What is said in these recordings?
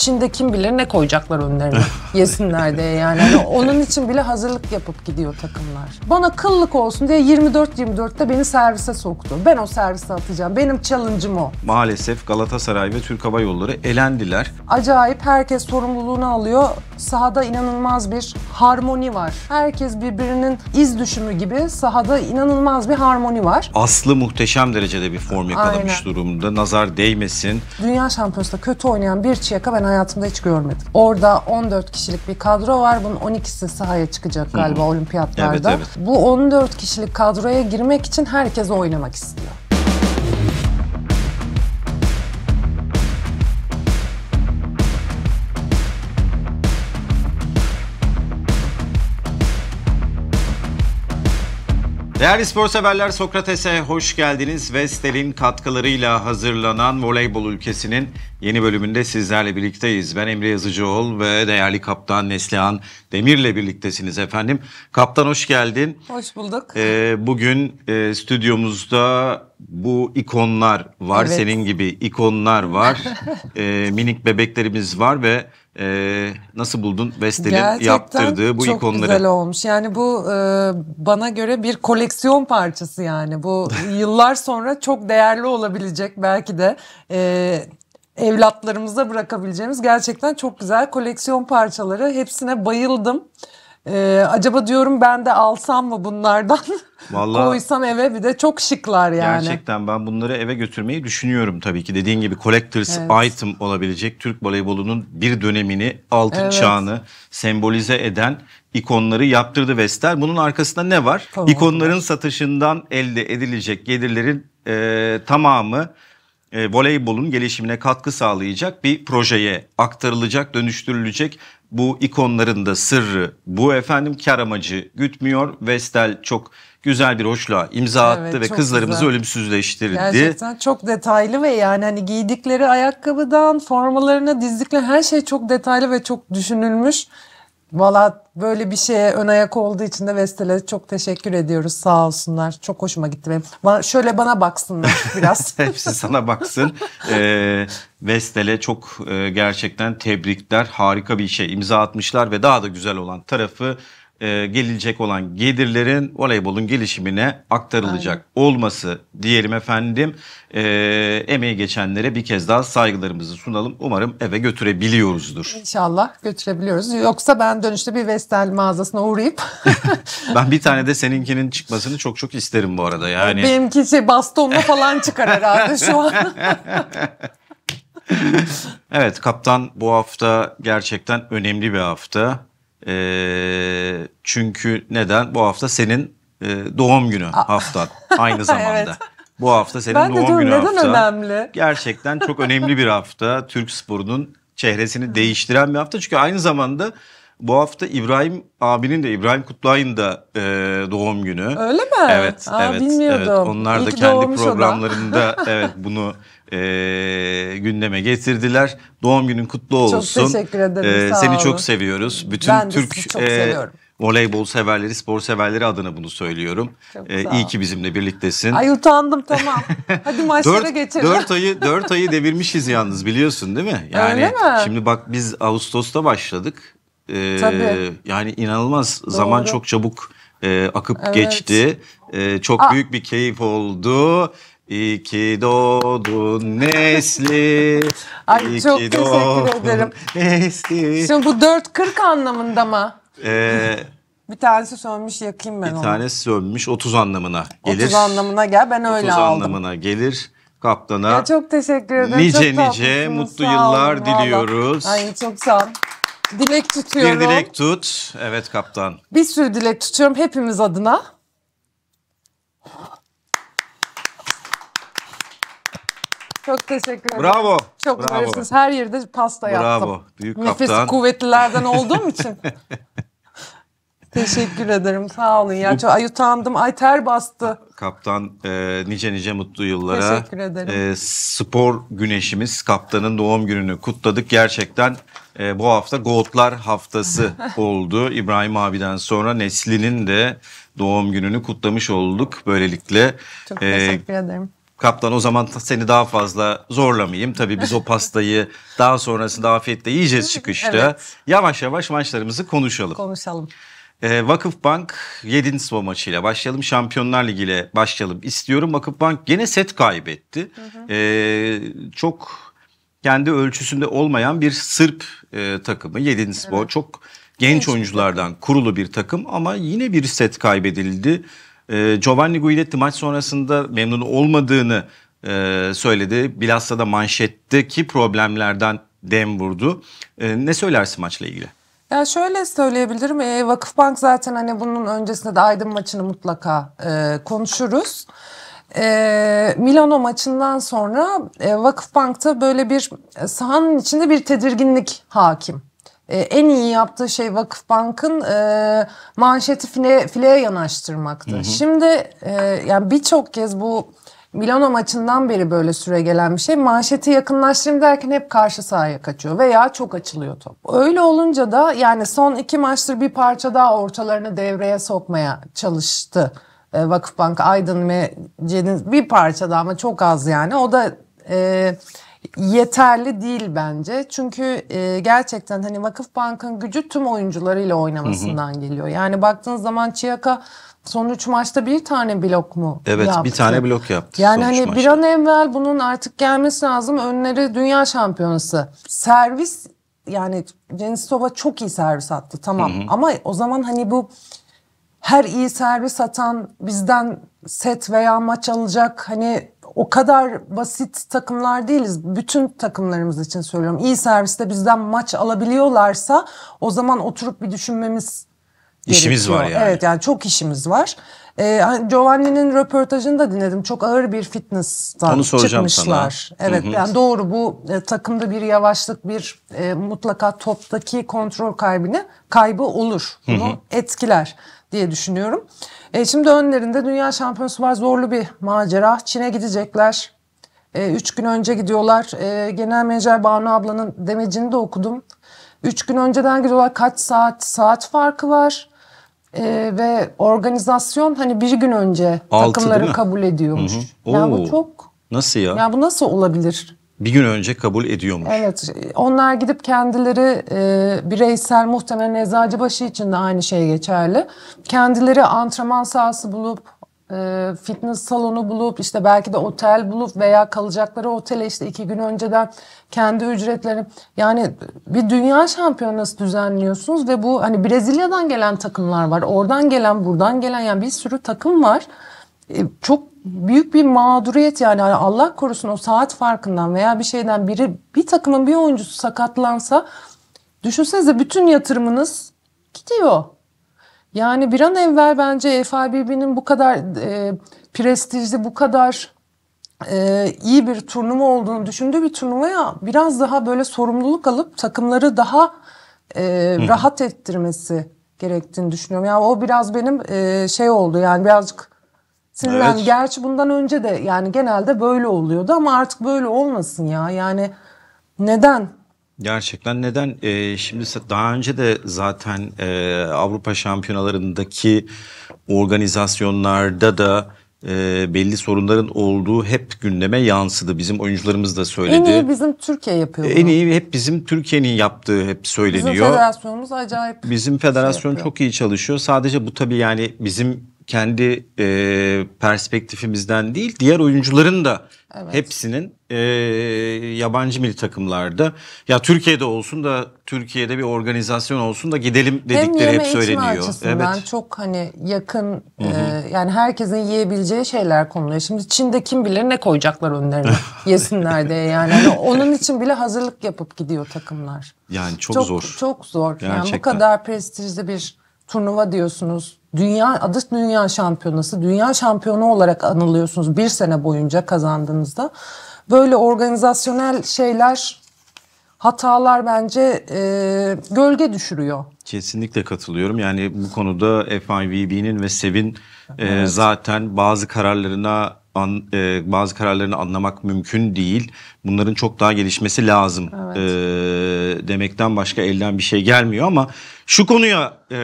Çin'de kim bilir ne koyacaklar önlerine yesinler diye yani. yani. Onun için bile hazırlık yapıp gidiyor takımlar. Bana kıllık olsun diye 24-24'te beni servise soktu. Ben o servise atacağım. Benim challenge'ım o. Maalesef Galatasaray ve Türk Hava Yolları elendiler. Acayip herkes sorumluluğunu alıyor sahada inanılmaz bir harmoni var. Herkes birbirinin iz düşümü gibi sahada inanılmaz bir harmoni var. Aslı muhteşem derecede bir form yakalamış Aynen. durumda. Nazar değmesin. Dünya şampiyonasında kötü oynayan bir Çiyaka ben hayatımda hiç görmedim. Orada 14 kişilik bir kadro var. Bunun 12'si sahaya çıkacak galiba hı olimpiyatlarda. Evet, evet. Bu 14 kişilik kadroya girmek için herkes oynamak istiyor. Değerli spor severler Sokrates'e hoş geldiniz. Vestel'in katkılarıyla hazırlanan voleybol ülkesinin yeni bölümünde sizlerle birlikteyiz. Ben Emre Yazıcıoğlu ve değerli kaptan Neslihan Demir'le birliktesiniz efendim. Kaptan hoş geldin. Hoş bulduk. Ee, bugün e, stüdyomuzda bu ikonlar var. Evet. Senin gibi ikonlar var. ee, minik bebeklerimiz var ve ee, nasıl buldun Vestel'in yaptırdığı bu çok ikonları? çok güzel olmuş. Yani bu e, bana göre bir koleksiyon parçası yani. Bu yıllar sonra çok değerli olabilecek belki de e, evlatlarımıza bırakabileceğimiz gerçekten çok güzel koleksiyon parçaları. Hepsine bayıldım. Ee, acaba diyorum ben de alsam mı bunlardan? Vallahi, Koysam eve bir de çok şıklar yani. Gerçekten ben bunları eve götürmeyi düşünüyorum tabii ki. Dediğin gibi collectors evet. item olabilecek Türk voleybolunun bir dönemini, altın evet. çağını sembolize eden ikonları yaptırdı Vestel. Bunun arkasında ne var? Tamam. İkonların satışından elde edilecek gelirlerin e, tamamı e, voleybolun gelişimine katkı sağlayacak bir projeye aktarılacak, dönüştürülecek bu ikonların da sırrı bu efendim kar amacı gütmüyor. Vestel çok güzel bir hoşluğa imza evet, ve kızlarımızı güzel. ölümsüzleştirdi. Gerçekten çok detaylı ve yani hani giydikleri ayakkabıdan formalarına dizdikleri her şey çok detaylı ve çok düşünülmüş. Valla böyle bir şeye ön ayak olduğu için de Vestel'e çok teşekkür ediyoruz. Sağ olsunlar. Çok hoşuma gitti benim. Bana, şöyle bana baksınlar biraz. Hepsi sana baksın. Ee, Vestel'e çok e, gerçekten tebrikler. Harika bir şey imza atmışlar ve daha da güzel olan tarafı e, gelecek olan gelirlerin voleybolun gelişimine aktarılacak Aynen. olması diyelim efendim. E, emeği geçenlere bir kez daha saygılarımızı sunalım. Umarım eve götürebiliyoruzdur. İnşallah götürebiliyoruz. Yoksa ben dönüşte bir Vestel mağazasına uğrayıp. ben bir tane de seninkinin çıkmasını çok çok isterim bu arada yani. Benimki şey bastonla falan çıkar herhalde şu an. evet kaptan bu hafta gerçekten önemli bir hafta. E, çünkü neden? Bu hafta senin e, doğum günü hafta aynı zamanda. evet. Bu hafta senin ben doğum diyorum, günü neden hafta. önemli? Gerçekten çok önemli bir hafta. Türk sporunun çehresini değiştiren bir hafta. Çünkü aynı zamanda bu hafta İbrahim abinin de İbrahim Kutluay'ın da e, doğum günü. Öyle mi? Evet, Aa, evet, bilmiyordum. evet. Onlar İyi da kendi programlarında evet bunu e, gündeme getirdiler. Doğum günün kutlu olsun. Çok teşekkür ederim. E, seni olun. çok seviyoruz. Bütün ben Türk de sizi çok e, seviyorum voleybol severleri, spor severleri adına bunu söylüyorum. Ee, iyi ki bizimle birliktesin. Ay utandım tamam. Hadi maçlara dört, geçelim. Dört ayı, dört ayı devirmişiz yalnız biliyorsun değil mi? Yani Öyle mi? Şimdi bak biz Ağustos'ta başladık. Ee, Tabii. Yani inanılmaz Doğru. zaman çok çabuk e, akıp evet. geçti. E, çok Aa. büyük bir keyif oldu. İki ki doğdun nesli. Ay İyi çok teşekkür ederim. Nesli. Şimdi bu 4.40 anlamında mı? Ee, Bir tanesi sönmüş yakayım ben bir onu. tanesi sönmüş 30 anlamına gelir. 30 anlamına gel ben öyle 30 aldım. anlamına gelir. Kaptana Ya çok teşekkür ederim. çok nice tatlısınız. mutlu Sağ yıllar valla. diliyoruz. Ay çok sağ ol. Dilek tutuyorum. Bir dilek tut. Evet kaptan. Bir sürü dilek tutuyorum hepimiz adına. Çok teşekkür ederim. Bravo. Çok Bravo. Her yerde pasta Bravo. yaptım. Bravo. Büyük Nefesi kaptan. kuvvetlilerden olduğum için. Teşekkür ederim. Sağ olun ya. Çok, ay utandım. Ay ter bastı. Kaptan e, nice nice mutlu yıllara. Teşekkür ederim. E, spor güneşimiz kaptanın doğum gününü kutladık. Gerçekten e, bu hafta Goatlar haftası oldu. İbrahim abiden sonra Nesli'nin de doğum gününü kutlamış olduk. Böylelikle. Çok e, teşekkür e, ederim kaptan o zaman seni daha fazla zorlamayayım. Tabii biz o pastayı daha sonrasında afiyetle yiyeceğiz çıkışta. Evet. Yavaş yavaş maçlarımızı konuşalım. Konuşalım. E, ee, Vakıfbank 7. sıva maçıyla başlayalım. Şampiyonlar Ligi ile başlayalım istiyorum. Vakıfbank gene set kaybetti. Hı hı. E, çok kendi ölçüsünde olmayan bir Sırp e, takımı 7. Spor. Evet. Çok genç, genç oyunculardan kurulu bir takım ama yine bir set kaybedildi. E, Giovanni Guidetti maç sonrasında memnun olmadığını e, söyledi. Bilhassa da manşetteki problemlerden dem vurdu. Ee, ne söylersin maçla ilgili? Ya şöyle söyleyebilirim. E, Vakıfbank zaten hani bunun öncesinde de Aydın maçını mutlaka e, konuşuruz. E, Milano maçından sonra e, Vakıfbank'ta böyle bir sahanın içinde bir tedirginlik hakim. Ee, en iyi yaptığı şey Vakıfbank'ın e, manşeti file, fileye yanaştırmaktı. Hı hı. Şimdi e, yani birçok kez bu Milano maçından beri böyle süre gelen bir şey. Manşeti yakınlaştırayım derken hep karşı sahaya kaçıyor veya çok açılıyor top. Öyle olunca da yani son iki maçtır bir parça daha ortalarını devreye sokmaya çalıştı. E, Vakıf Bank Aydın ve Cedin bir parça daha ama çok az yani. O da e, yeterli değil bence. Çünkü e, gerçekten hani Vakıf Bank'ın gücü tüm oyuncularıyla oynamasından hı hı. geliyor. Yani baktığınız zaman Çiyaka son 3 maçta bir tane blok mu Evet yaptı? bir tane blok yaptı. Yani hani maçta. bir an evvel bunun artık gelmesi lazım. Önleri Dünya Şampiyonası. Servis yani Deniz Sova çok iyi servis attı tamam. Hı hı. Ama o zaman hani bu her iyi servis atan bizden set veya maç alacak hani o kadar basit takımlar değiliz. Bütün takımlarımız için söylüyorum. İyi serviste bizden maç alabiliyorlarsa o zaman oturup bir düşünmemiz İşimiz gerekiyor. var yani. Evet yani çok işimiz var. Ee, hani Giovanni'nin röportajını da dinledim. Çok ağır bir fitness'tan Onu soracağım çıkmışlar. Sana. Evet Hı-hı. yani doğru bu e, takımda bir yavaşlık bir e, mutlaka toptaki kontrol kaybını kaybı olur. Bunu Hı-hı. etkiler diye düşünüyorum. E, şimdi önlerinde Dünya Şampiyonası var. Zorlu bir macera. Çin'e gidecekler. E, üç gün önce gidiyorlar. E, Genel Menajer Banu ablanın demecini de okudum. Üç gün önceden gidiyorlar. Kaç saat saat farkı var. E, ve organizasyon hani bir gün önce Altı, takımları kabul ediyormuş. Hı hı. Oo. bu çok... Nasıl ya? Ya bu nasıl olabilir? bir gün önce kabul ediyormuş. Evet. Onlar gidip kendileri e, bireysel muhtemelen başı için de aynı şey geçerli. Kendileri antrenman sahası bulup e, fitness salonu bulup işte belki de otel bulup veya kalacakları otele işte iki gün önceden kendi ücretleri yani bir dünya şampiyonası düzenliyorsunuz ve bu hani Brezilya'dan gelen takımlar var oradan gelen buradan gelen yani bir sürü takım var. E, çok büyük bir mağduriyet yani. yani Allah korusun o saat farkından veya bir şeyden biri bir takımın bir oyuncusu sakatlansa düşünsenize bütün yatırımınız gidiyor. Yani bir an evvel bence FIBB'nin bu kadar e, prestijli, bu kadar e, iyi bir turnuva olduğunu düşündüğü bir turnuvaya biraz daha böyle sorumluluk alıp takımları daha e, rahat ettirmesi gerektiğini düşünüyorum. Yani o biraz benim e, şey oldu yani birazcık Evet. Gerçi bundan önce de yani genelde böyle oluyordu ama artık böyle olmasın ya. Yani neden? Gerçekten neden? Ee, şimdi daha önce de zaten e, Avrupa şampiyonalarındaki organizasyonlarda da e, belli sorunların olduğu hep gündeme yansıdı. Bizim oyuncularımız da söyledi. En iyi bizim Türkiye yapıyor En iyi hep bizim Türkiye'nin yaptığı hep söyleniyor. Bizim federasyonumuz acayip. Bizim federasyon şey çok iyi çalışıyor. Sadece bu tabii yani bizim kendi e, perspektifimizden değil diğer oyuncuların da evet. hepsinin e, yabancı milli takımlarda ya Türkiye'de olsun da Türkiye'de bir organizasyon olsun da gidelim dedikleri hep söyleniyor. Hem açısından evet. çok hani yakın e, yani herkesin yiyebileceği şeyler konuluyor. Şimdi Çin'de kim bilir ne koyacaklar önlerine yesinler diye yani. yani onun için bile hazırlık yapıp gidiyor takımlar. Yani çok, çok zor. Çok zor. Gerçekten. Yani bu kadar prestijli bir turnuva diyorsunuz. Dünya adı dünya şampiyonası. Dünya şampiyonu olarak anılıyorsunuz bir sene boyunca kazandığınızda. Böyle organizasyonel şeyler hatalar bence e, gölge düşürüyor. Kesinlikle katılıyorum. Yani bu konuda FIVB'nin ve SEB'in e, evet. e, zaten bazı kararlarına an, e, bazı kararlarını anlamak mümkün değil. Bunların çok daha gelişmesi lazım evet. e, demekten başka elden bir şey gelmiyor ama şu konuya e,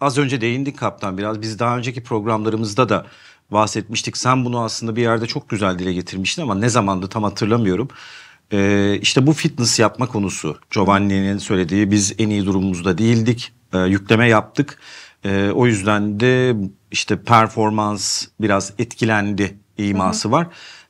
az önce değindik kaptan biraz. Biz daha önceki programlarımızda da bahsetmiştik. Sen bunu aslında bir yerde çok güzel dile getirmiştin ama ne zamandı tam hatırlamıyorum. Ee, işte bu fitness yapma konusu Giovanni'nin söylediği biz en iyi durumumuzda değildik e, yükleme yaptık e, o yüzden de işte performans biraz etkilendi iması Hı-hı. var.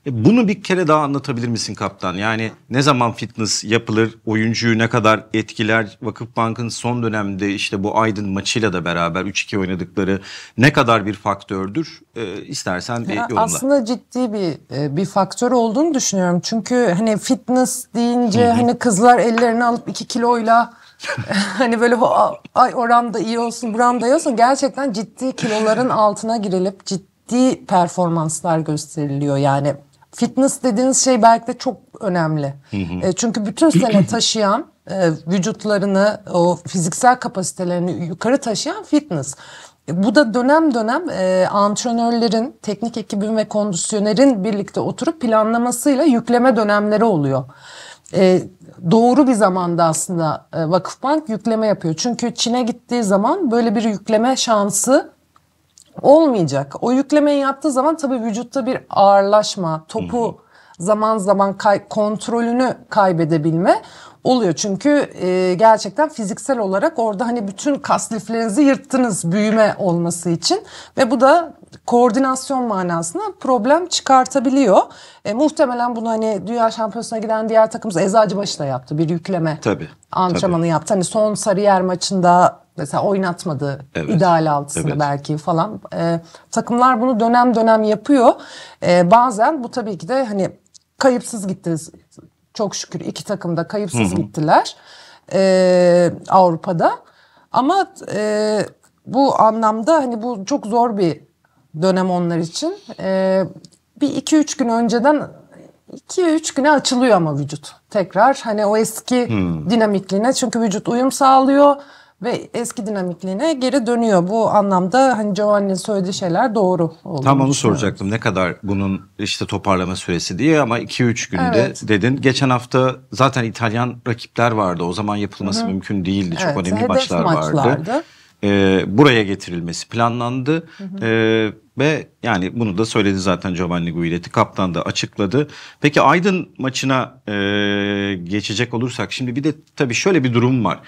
E, bunu bir kere daha anlatabilir misin kaptan? Yani ne zaman fitness yapılır, oyuncuyu ne kadar etkiler? Vakıfbank'ın son dönemde işte bu Aydın maçıyla da beraber 3-2 oynadıkları ne kadar bir faktördür? E, istersen bir yorumla. Aslında ciddi bir e, bir faktör olduğunu düşünüyorum. Çünkü hani fitness deyince Hı-hı. hani kızlar ellerini alıp 2 kiloyla hani böyle ay oram da iyi olsun buram da iyi olsun gerçekten ciddi kiloların altına girilip ciddi performanslar gösteriliyor yani. Fitness dediğiniz şey belki de çok önemli. E, çünkü bütün sene taşıyan e, vücutlarını, o fiziksel kapasitelerini yukarı taşıyan fitness. E, bu da dönem dönem e, antrenörlerin, teknik ekibin ve kondisyonerin birlikte oturup planlamasıyla yükleme dönemleri oluyor e, doğru bir zamanda aslında e, Vakıfbank yükleme yapıyor. Çünkü Çin'e gittiği zaman böyle bir yükleme şansı olmayacak. O yüklemeyi yaptığı zaman tabii vücutta bir ağırlaşma, topu zaman zaman kay- kontrolünü kaybedebilme oluyor. Çünkü e, gerçekten fiziksel olarak orada hani bütün kas liflerinizi yırttınız büyüme olması için ve bu da koordinasyon manasında problem çıkartabiliyor. E, muhtemelen bunu hani dünya şampiyonasına giden diğer takımız Eczacıbaşı da yaptı. Bir yükleme tabii, antrenmanı tabii. yaptı. Hani son Sarıyer maçında mesela oynatmadı evet. ideal altısını evet. belki falan. E, takımlar bunu dönem dönem yapıyor. E, bazen bu tabii ki de hani kayıpsız gitti çok şükür iki takım da kayıpsız hı hı. gittiler e, Avrupa'da. Ama e, bu anlamda hani bu çok zor bir dönem onlar için. E, bir iki üç gün önceden iki üç güne açılıyor ama vücut. Tekrar hani o eski hmm. dinamikliğine çünkü vücut uyum sağlıyor ve eski dinamikliğine geri dönüyor. Bu anlamda hani Giovanni'nin söylediği şeyler doğru. Tam onu soracaktım. Ne kadar bunun işte toparlama süresi diye ama 2-3 günde evet. dedin. Geçen hafta zaten İtalyan rakipler vardı. O zaman yapılması hı mümkün değildi. Çok evet, önemli maçlar vardı. Ee, buraya getirilmesi planlandı. Hı hı. Ee, ve yani bunu da söyledi zaten Giovanni Guidetti. Kaptan da açıkladı. Peki Aydın maçına e, geçecek olursak şimdi bir de tabii şöyle bir durum var.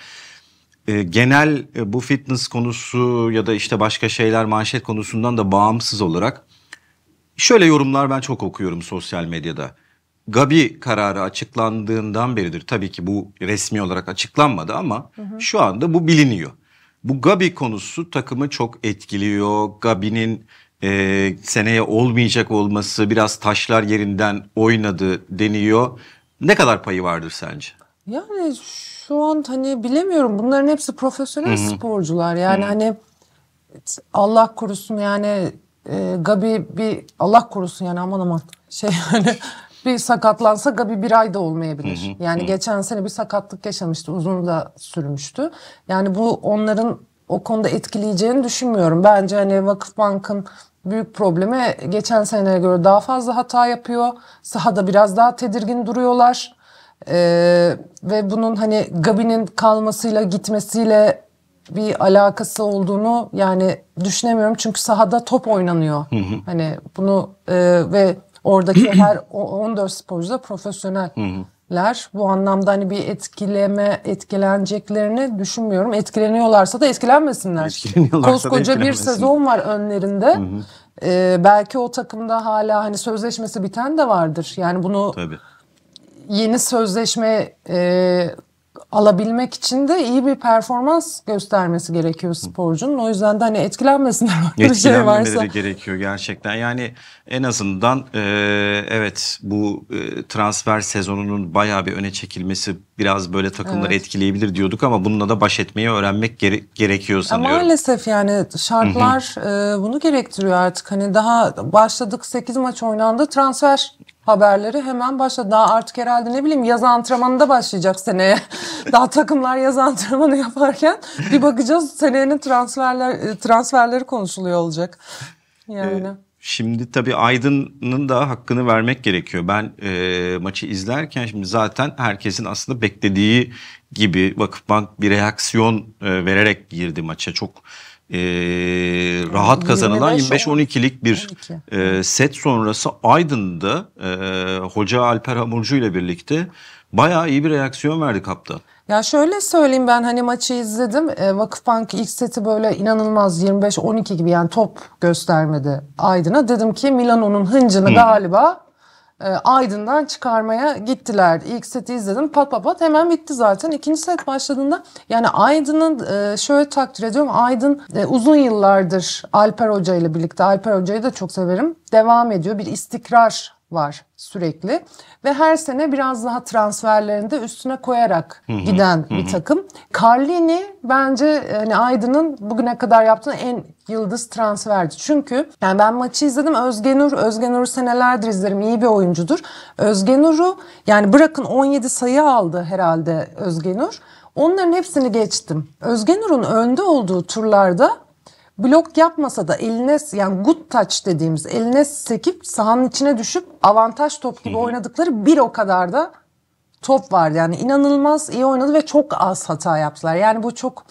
E, genel e, bu fitness konusu ya da işte başka şeyler manşet konusundan da bağımsız olarak şöyle yorumlar ben çok okuyorum sosyal medyada. Gabi kararı açıklandığından beridir tabii ki bu resmi olarak açıklanmadı ama hı hı. şu anda bu biliniyor. Bu Gabi konusu takımı çok etkiliyor. Gabi'nin e, seneye olmayacak olması biraz taşlar yerinden oynadı deniyor. Ne kadar payı vardır sence? Yani şu an hani bilemiyorum bunların hepsi profesyonel Hı-hı. sporcular yani Hı-hı. hani Allah korusun yani e, Gabi bir Allah korusun yani aman aman şey yani bir sakatlansa Gabi bir ayda olmayabilir. Hı hı, yani hı. geçen sene bir sakatlık yaşamıştı uzun da sürmüştü. Yani bu onların o konuda etkileyeceğini düşünmüyorum. Bence hani Vakıfbank'ın büyük problemi geçen seneye göre daha fazla hata yapıyor. Sahada biraz daha tedirgin duruyorlar. Ee, ve bunun hani Gabi'nin kalmasıyla gitmesiyle bir alakası olduğunu yani düşünemiyorum. Çünkü sahada top oynanıyor. Hı hı. Hani bunu e, ve oradaki her 14 sporcu da profesyoneller. Bu anlamda hani bir etkileme etkileneceklerini düşünmüyorum. Etkileniyorlarsa da etkilenmesinler. Etkileniyorlarsa Koskoca da bir sezon var önlerinde. Hı hı. Ee, belki o takımda hala hani sözleşmesi biten de vardır. Yani bunu Tabii yeni sözleşme e, alabilmek için de iyi bir performans göstermesi gerekiyor sporcunun. O yüzden de hani etkilenmesinler bir şey varsa. gerekiyor gerçekten. Yani en azından e, evet bu e, transfer sezonunun bayağı bir öne çekilmesi biraz böyle takımları evet. etkileyebilir diyorduk ama bununla da baş etmeyi öğrenmek gere- gerekiyor sanıyorum. Ama maalesef yani şartlar e, bunu gerektiriyor artık. Hani daha başladık 8 maç oynandı transfer haberleri hemen başladı. Daha artık herhalde ne bileyim yaz antrenmanında başlayacak seneye. Daha takımlar yaz antrenmanı yaparken bir bakacağız senenin transferler e, transferleri konuşuluyor olacak. Ee, yani. Ee, şimdi tabii Aydın'ın da hakkını vermek gerekiyor. Ben e, maçı izlerken şimdi zaten herkesin aslında beklediği gibi Vakıfbank bir reaksiyon e, vererek girdi maça. Çok e, rahat kazanılan 25-12'lik bir 12. e, set sonrası Aydın'da e, hoca Alper Hamurcu ile birlikte bayağı iyi bir reaksiyon verdi kaptan. Ya şöyle söyleyeyim ben hani maçı izledim. E, Vakıfbank ilk seti böyle inanılmaz 25-12 gibi yani top göstermedi Aydın'a. Dedim ki Milano'nun hıncını hmm. galiba e, Aydın'dan çıkarmaya gittiler. İlk seti izledim pat pat pat hemen bitti zaten. İkinci set başladığında yani Aydın'ın e, şöyle takdir ediyorum. Aydın e, uzun yıllardır Alper Hoca ile birlikte Alper Hoca'yı da çok severim. Devam ediyor bir istikrar var sürekli ve her sene biraz daha transferlerinde üstüne koyarak hı hı, giden hı. bir takım. Carlini bence hani Aydın'ın bugüne kadar yaptığı en yıldız transferdi. Çünkü yani ben maçı izledim Özgenur, Özgenur'u senelerdir izlerim iyi bir oyuncudur. Özgenur'u yani bırakın 17 sayı aldı herhalde Özgenur. Onların hepsini geçtim. Özgenur'un önde olduğu turlarda blok yapmasa da eline yani good touch dediğimiz eline sekip sahanın içine düşüp avantaj top gibi oynadıkları bir o kadar da top vardı. Yani inanılmaz iyi oynadı ve çok az hata yaptılar. Yani bu çok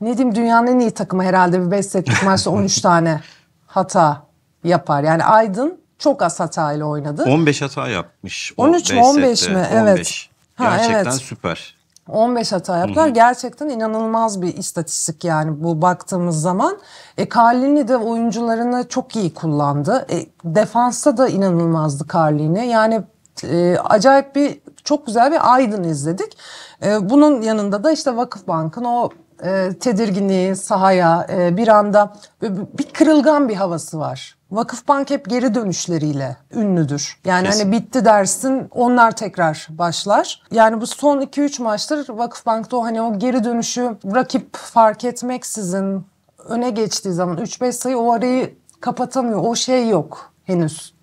ne diyeyim dünyanın en iyi takımı herhalde bir 5 setlik maçta 13 tane hata yapar. Yani Aydın çok az hata ile oynadı. 15 hata yapmış. 13 mi 15 mi? Evet. 15. Gerçekten ha, evet. süper. 15 hata yaptılar. Hı hı. Gerçekten inanılmaz bir istatistik yani bu baktığımız zaman. E, Carlini de oyuncularını çok iyi kullandı. E, defansta da inanılmazdı Carlini. Yani e, acayip bir çok güzel bir Aydın izledik. E, bunun yanında da işte Vakıfbank'ın o e, tedirginliği sahaya e, bir anda bir kırılgan bir havası var. Vakıfbank hep geri dönüşleriyle ünlüdür. Yani hani Kesin. hani bitti dersin onlar tekrar başlar. Yani bu son 2-3 maçtır Vakıfbank'ta o hani o geri dönüşü rakip fark etmeksizin öne geçtiği zaman 3-5 sayı o arayı kapatamıyor. O şey yok henüz.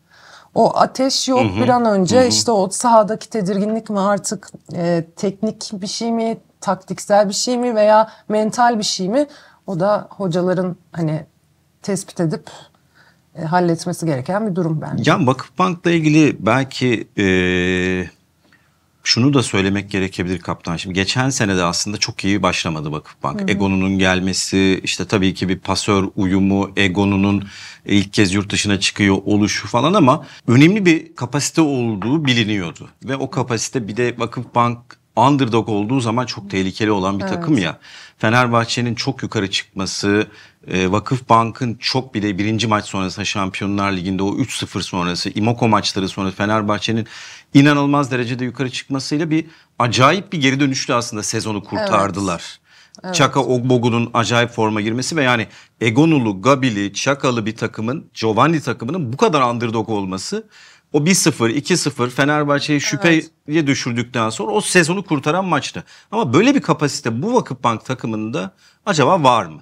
O ateş yok hı hı. bir an önce hı hı. işte o sahadaki tedirginlik mi artık e, teknik bir şey mi taktiksel bir şey mi veya mental bir şey mi? O da hocaların hani tespit edip e, halletmesi gereken bir durum bence. Ya bankla ilgili belki e, şunu da söylemek gerekebilir kaptan. Şimdi geçen sene de aslında çok iyi başlamadı Vakıfbank. Hı hı. Egon'unun gelmesi, işte tabii ki bir pasör uyumu, Egon'unun ilk kez yurt dışına çıkıyor oluşu falan ama önemli bir kapasite olduğu biliniyordu. Ve o kapasite bir de vakıf bank underdog olduğu zaman çok tehlikeli olan bir evet. takım ya. Fenerbahçe'nin çok yukarı çıkması, e, Vakıf Bank'ın çok bile birinci maç sonrası Şampiyonlar Ligi'nde o 3-0 sonrası, İmoko maçları sonrası Fenerbahçe'nin inanılmaz derecede yukarı çıkmasıyla bir acayip bir geri dönüşlü aslında sezonu kurtardılar. Evet. Evet. Çaka Ogbogu'nun acayip forma girmesi ve yani Egonulu, Gabili, Çakalı bir takımın, Giovanni takımının bu kadar underdog olması o 1-0, 2-0 Fenerbahçe'yi şüpheye evet. düşürdükten sonra o sezonu kurtaran maçtı. Ama böyle bir kapasite bu Vakıfbank takımında acaba var mı?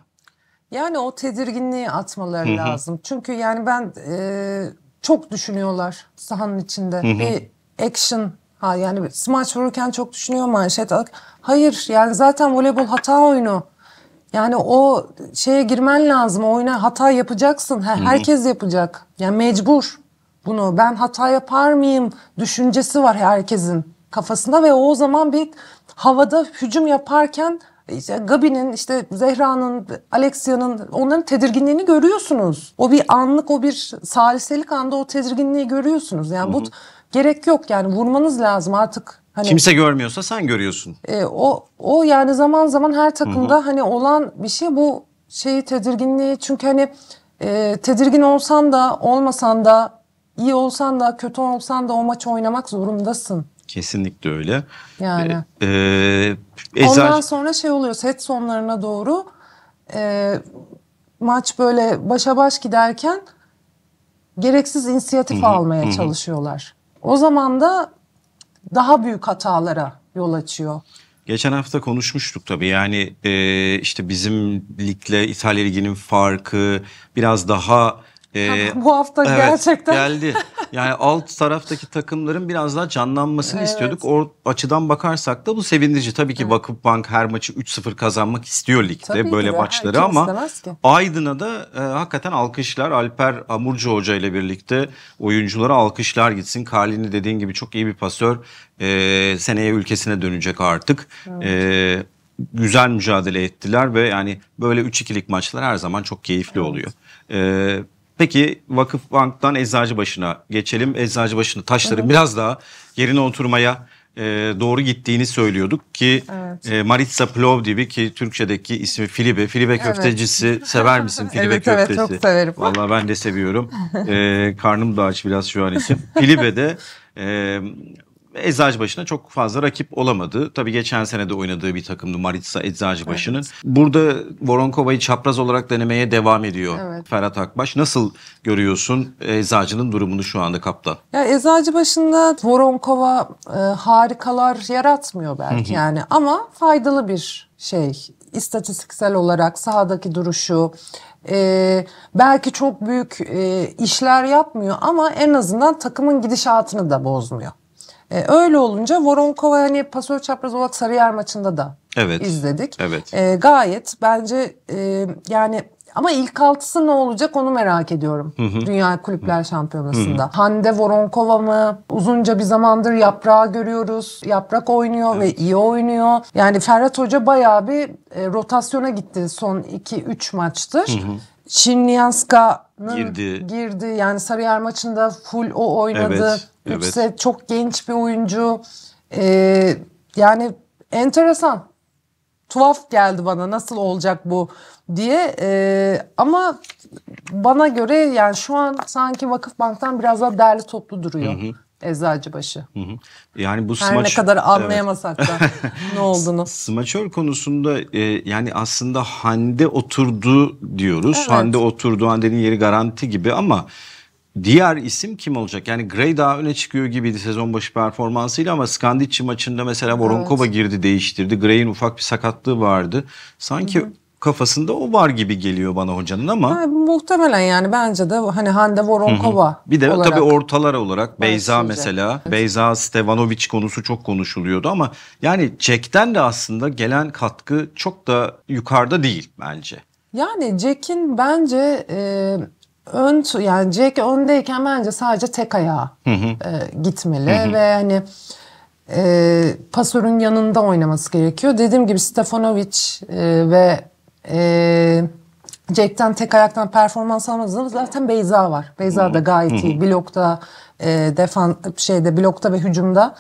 Yani o tedirginliği atmaları Hı-hı. lazım. Çünkü yani ben e, çok düşünüyorlar sahanın içinde. Hı-hı. Bir action ha yani smaç vururken çok düşünüyor manşet. Hayır yani zaten voleybol hata oyunu. Yani o şeye girmen lazım. O oyuna hata yapacaksın. Herkes Hı-hı. yapacak. Yani mecbur bunu. Ben hata yapar mıyım düşüncesi var herkesin kafasında ve o zaman bir havada hücum yaparken işte Gabi'nin, işte Zehra'nın, Alexia'nın onların tedirginliğini görüyorsunuz. O bir anlık, o bir saliselik anda o tedirginliği görüyorsunuz. Yani Hı-hı. bu gerek yok yani vurmanız lazım artık. Hani, Kimse görmüyorsa sen görüyorsun. E, o o yani zaman zaman her takımda Hı-hı. hani olan bir şey bu şeyi tedirginliği çünkü hani e, tedirgin olsan da olmasan da iyi olsan da kötü olsan da o maçı oynamak zorundasın. Kesinlikle öyle. Yani. Ee, e, Ezel... Ondan sonra şey oluyor set sonlarına doğru e, maç böyle başa baş giderken gereksiz inisiyatif Hı-hı. almaya Hı-hı. çalışıyorlar. O zaman da daha büyük hatalara yol açıyor. Geçen hafta konuşmuştuk tabii yani e, işte bizim ligle İtalya Ligi'nin farkı biraz daha ee, tamam, bu hafta evet, gerçekten geldi. Yani alt taraftaki takımların biraz daha canlanmasını evet. istiyorduk. O açıdan bakarsak da bu sevindirici. Tabii ki evet. Vakıfbank her maçı 3-0 kazanmak istiyor ligde Tabii böyle ki maçları ama Aydın'a da e, hakikaten alkışlar Alper Amurcu Hoca ile birlikte oyunculara alkışlar gitsin. Kalini dediğin gibi çok iyi bir pasör. E, seneye ülkesine dönecek artık. Evet. E, güzel mücadele ettiler ve yani böyle 3-2'lik maçlar her zaman çok keyifli evet. oluyor. Ee, Peki Vakıfbank'tan Eczacıbaşı'na geçelim. Eczacıbaşı'nın taşları hı biraz daha yerine oturmaya e, doğru gittiğini söylüyorduk ki evet. e, Maritza Plovdivi ki Türkçedeki ismi Filibe. Filibe köftecisi evet. sever misin Filibe evet, köftesi? Evet çok severim. Valla ben de seviyorum. e, karnım da aç biraz şu an için. Filibe'de e, Eczacıbaşı'na çok fazla rakip olamadı. Tabii geçen sene de oynadığı bir takımdı Maritsa Eczacıbaşı'nın. Evet. Burada Voronkova'yı çapraz olarak denemeye devam ediyor evet. Ferhat Akbaş. Nasıl görüyorsun Eczacı'nın durumunu şu anda kaptan? Ya Eczacıbaşı'nda Voronkova e, harikalar yaratmıyor belki yani ama faydalı bir şey istatistiksel olarak sahadaki duruşu e, belki çok büyük e, işler yapmıyor ama en azından takımın gidişatını da bozmuyor. E, öyle olunca Voronkova hani pasör çapraz olarak Sarıyer maçında da evet. izledik. Evet. E, gayet bence e, yani ama ilk altısı ne olacak onu merak ediyorum. Hı hı. Dünya Kulüpler hı. Şampiyonası'nda. Hı hı. Hande Voronkova mı? Uzunca bir zamandır yaprağı görüyoruz. Yaprak oynuyor evet. ve iyi oynuyor. Yani Ferhat Hoca bayağı bir e, rotasyona gitti son 2-3 maçtır. Hı hı. Şimnianska'nın girdi. girdi. Yani Sarıyer maçında full o oynadı. Evet, Yükse evet. çok genç bir oyuncu. Ee, yani enteresan. Tuhaf geldi bana nasıl olacak bu diye. Ee, ama bana göre yani şu an sanki Vakıfbank'tan biraz daha değerli toplu duruyor. Hı hı. Eczacıbaşı. Yani bu Her ne kadar anlayamasak evet. da ne olduğunu. Smaçör konusunda e, yani aslında Hande oturdu diyoruz. Evet. Hande oturdu, Hande'nin yeri garanti gibi ama diğer isim kim olacak? Yani Gray daha öne çıkıyor gibiydi sezon başı performansıyla ama Skandici maçında mesela Voronkova evet. girdi değiştirdi. Gray'in ufak bir sakatlığı vardı. Sanki hı hı kafasında o var gibi geliyor bana hocanın ama. Ha, muhtemelen yani bence de hani Hande Voronkova Bir de olarak tabii ortalar olarak Beyza Başlayacak. mesela. Beyza Stevanoviç konusu çok konuşuluyordu ama yani Jack'ten de aslında gelen katkı çok da yukarıda değil bence. Yani Jack'in bence e, ön yani Jack öndeyken bence sadece tek ayağa hı hı. E, gitmeli hı hı. ve hani e, pasörün yanında oynaması gerekiyor. Dediğim gibi Stefanovic e, ve ee, Jack'ten tek ayaktan performans almadınız zaten Beyza var. Beyza da gayet iyi. Blokta, e, defan şeyde blokta ve hücumda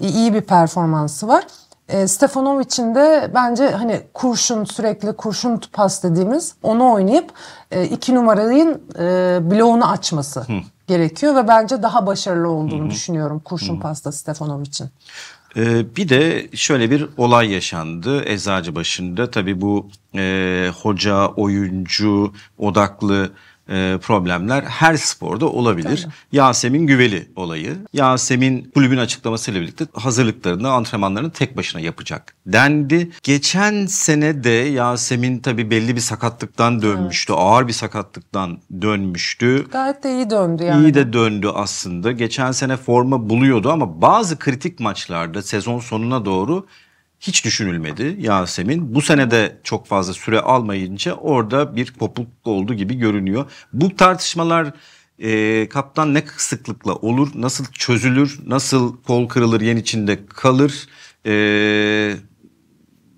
iyi bir performansı var. E, Stefanovic'in de bence hani kurşun sürekli kurşun pas dediğimiz onu oynayıp e, iki numaranın e, bloğunu açması gerekiyor ve bence daha başarılı olduğunu düşünüyorum kurşun Hı-hı. pasta Stefanovic'in. Ee, bir de şöyle bir olay yaşandı Eczacıbaşı'nda. Tabii bu e, hoca, oyuncu odaklı e, problemler her sporda olabilir. Tabii. Yasemin Güveli olayı. Yasemin kulübün açıklamasıyla birlikte hazırlıklarını, antrenmanlarını tek başına yapacak dendi. Geçen sene de Yasemin tabii belli bir sakatlıktan dönmüştü. Evet. Ağır bir sakatlıktan dönmüştü. Gayet de iyi döndü yani. İyi de döndü aslında. Geçen sene forma buluyordu ama bazı kritik maçlarda sezon sonuna doğru hiç düşünülmedi Yasemin. Bu senede çok fazla süre almayınca orada bir kopukluk oldu gibi görünüyor. Bu tartışmalar e, kaptan ne sıklıkla olur, nasıl çözülür, nasıl kol kırılır, yen içinde kalır? E,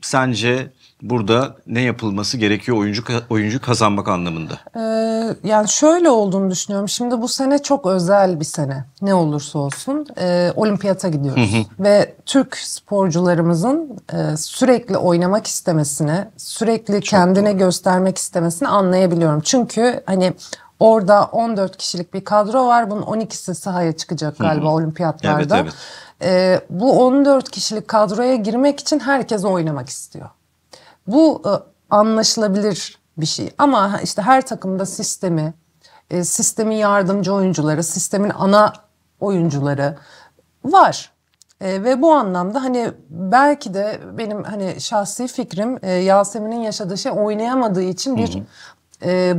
sence burada ne yapılması gerekiyor oyuncu oyuncu kazanmak anlamında? Ee, yani şöyle olduğunu düşünüyorum. Şimdi bu sene çok özel bir sene. Ne olursa olsun e, olimpiyata gidiyoruz. Ve Türk sporcularımızın e, sürekli oynamak istemesini, sürekli çok kendine doğru. göstermek istemesini anlayabiliyorum. Çünkü hani Orada 14 kişilik bir kadro var. Bunun 12'si sahaya çıkacak galiba Hı-hı. olimpiyatlarda. Evet, evet. Ee, bu 14 kişilik kadroya girmek için herkes oynamak istiyor. Bu e, anlaşılabilir bir şey ama işte her takımda sistemi, e, sistemin yardımcı oyuncuları, sistemin ana oyuncuları var. E, ve bu anlamda hani belki de benim hani şahsi fikrim e, Yasemin'in yaşadığı şey oynayamadığı için bir E,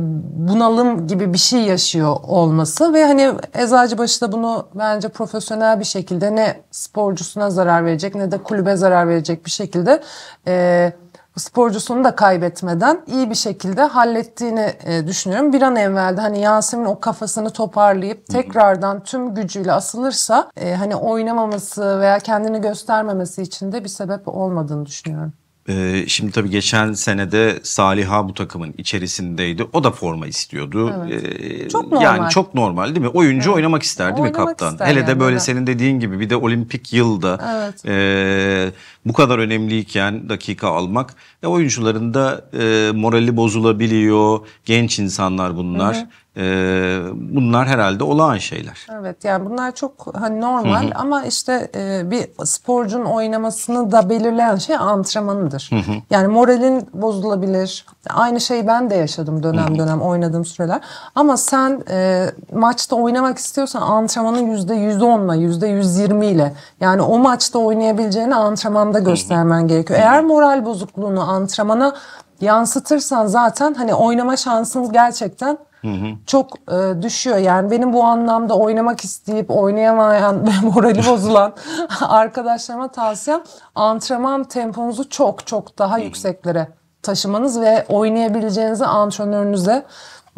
bunalım gibi bir şey yaşıyor olması ve hani Eczacıbaşı da bunu bence profesyonel bir şekilde ne sporcusuna zarar verecek ne de kulübe zarar verecek bir şekilde e, sporcusunu da kaybetmeden iyi bir şekilde hallettiğini e, düşünüyorum. Bir an evvel de hani Yasemin o kafasını toparlayıp tekrardan tüm gücüyle asılırsa e, hani oynamaması veya kendini göstermemesi için de bir sebep olmadığını düşünüyorum. Ee, şimdi tabii geçen senede Saliha bu takımın içerisindeydi. O da forma istiyordu. Evet. Ee, çok normal. Yani çok normal değil mi? Oyuncu evet. oynamak ister değil oynamak mi kaptan? Ister Hele yani de böyle evet. senin dediğin gibi bir de olimpik yılda evet. e, bu kadar önemliyken dakika almak. E, oyuncuların da e, morali bozulabiliyor. Genç insanlar bunlar. Hı hı. Ee, bunlar herhalde olağan şeyler. Evet yani bunlar çok hani normal hı hı. ama işte e, bir sporcunun oynamasını da belirleyen şey antrenmanıdır. Hı hı. Yani moralin bozulabilir. Aynı şeyi ben de yaşadım dönem hı hı. dönem oynadığım süreler. Ama sen e, maçta oynamak istiyorsan antrenmanın yüzde yüz onla yüzde yüz yirmiyle yani o maçta oynayabileceğini antrenmanda göstermen hı hı. gerekiyor. Eğer moral bozukluğunu antrenmana yansıtırsan zaten hani oynama şansınız gerçekten Hı hı. çok e, düşüyor. Yani benim bu anlamda oynamak isteyip oynayamayan ve morali bozulan arkadaşlarıma tavsiyem antrenman temponuzu çok çok daha hı hı. yükseklere taşımanız ve oynayabileceğinizi antrenörünüze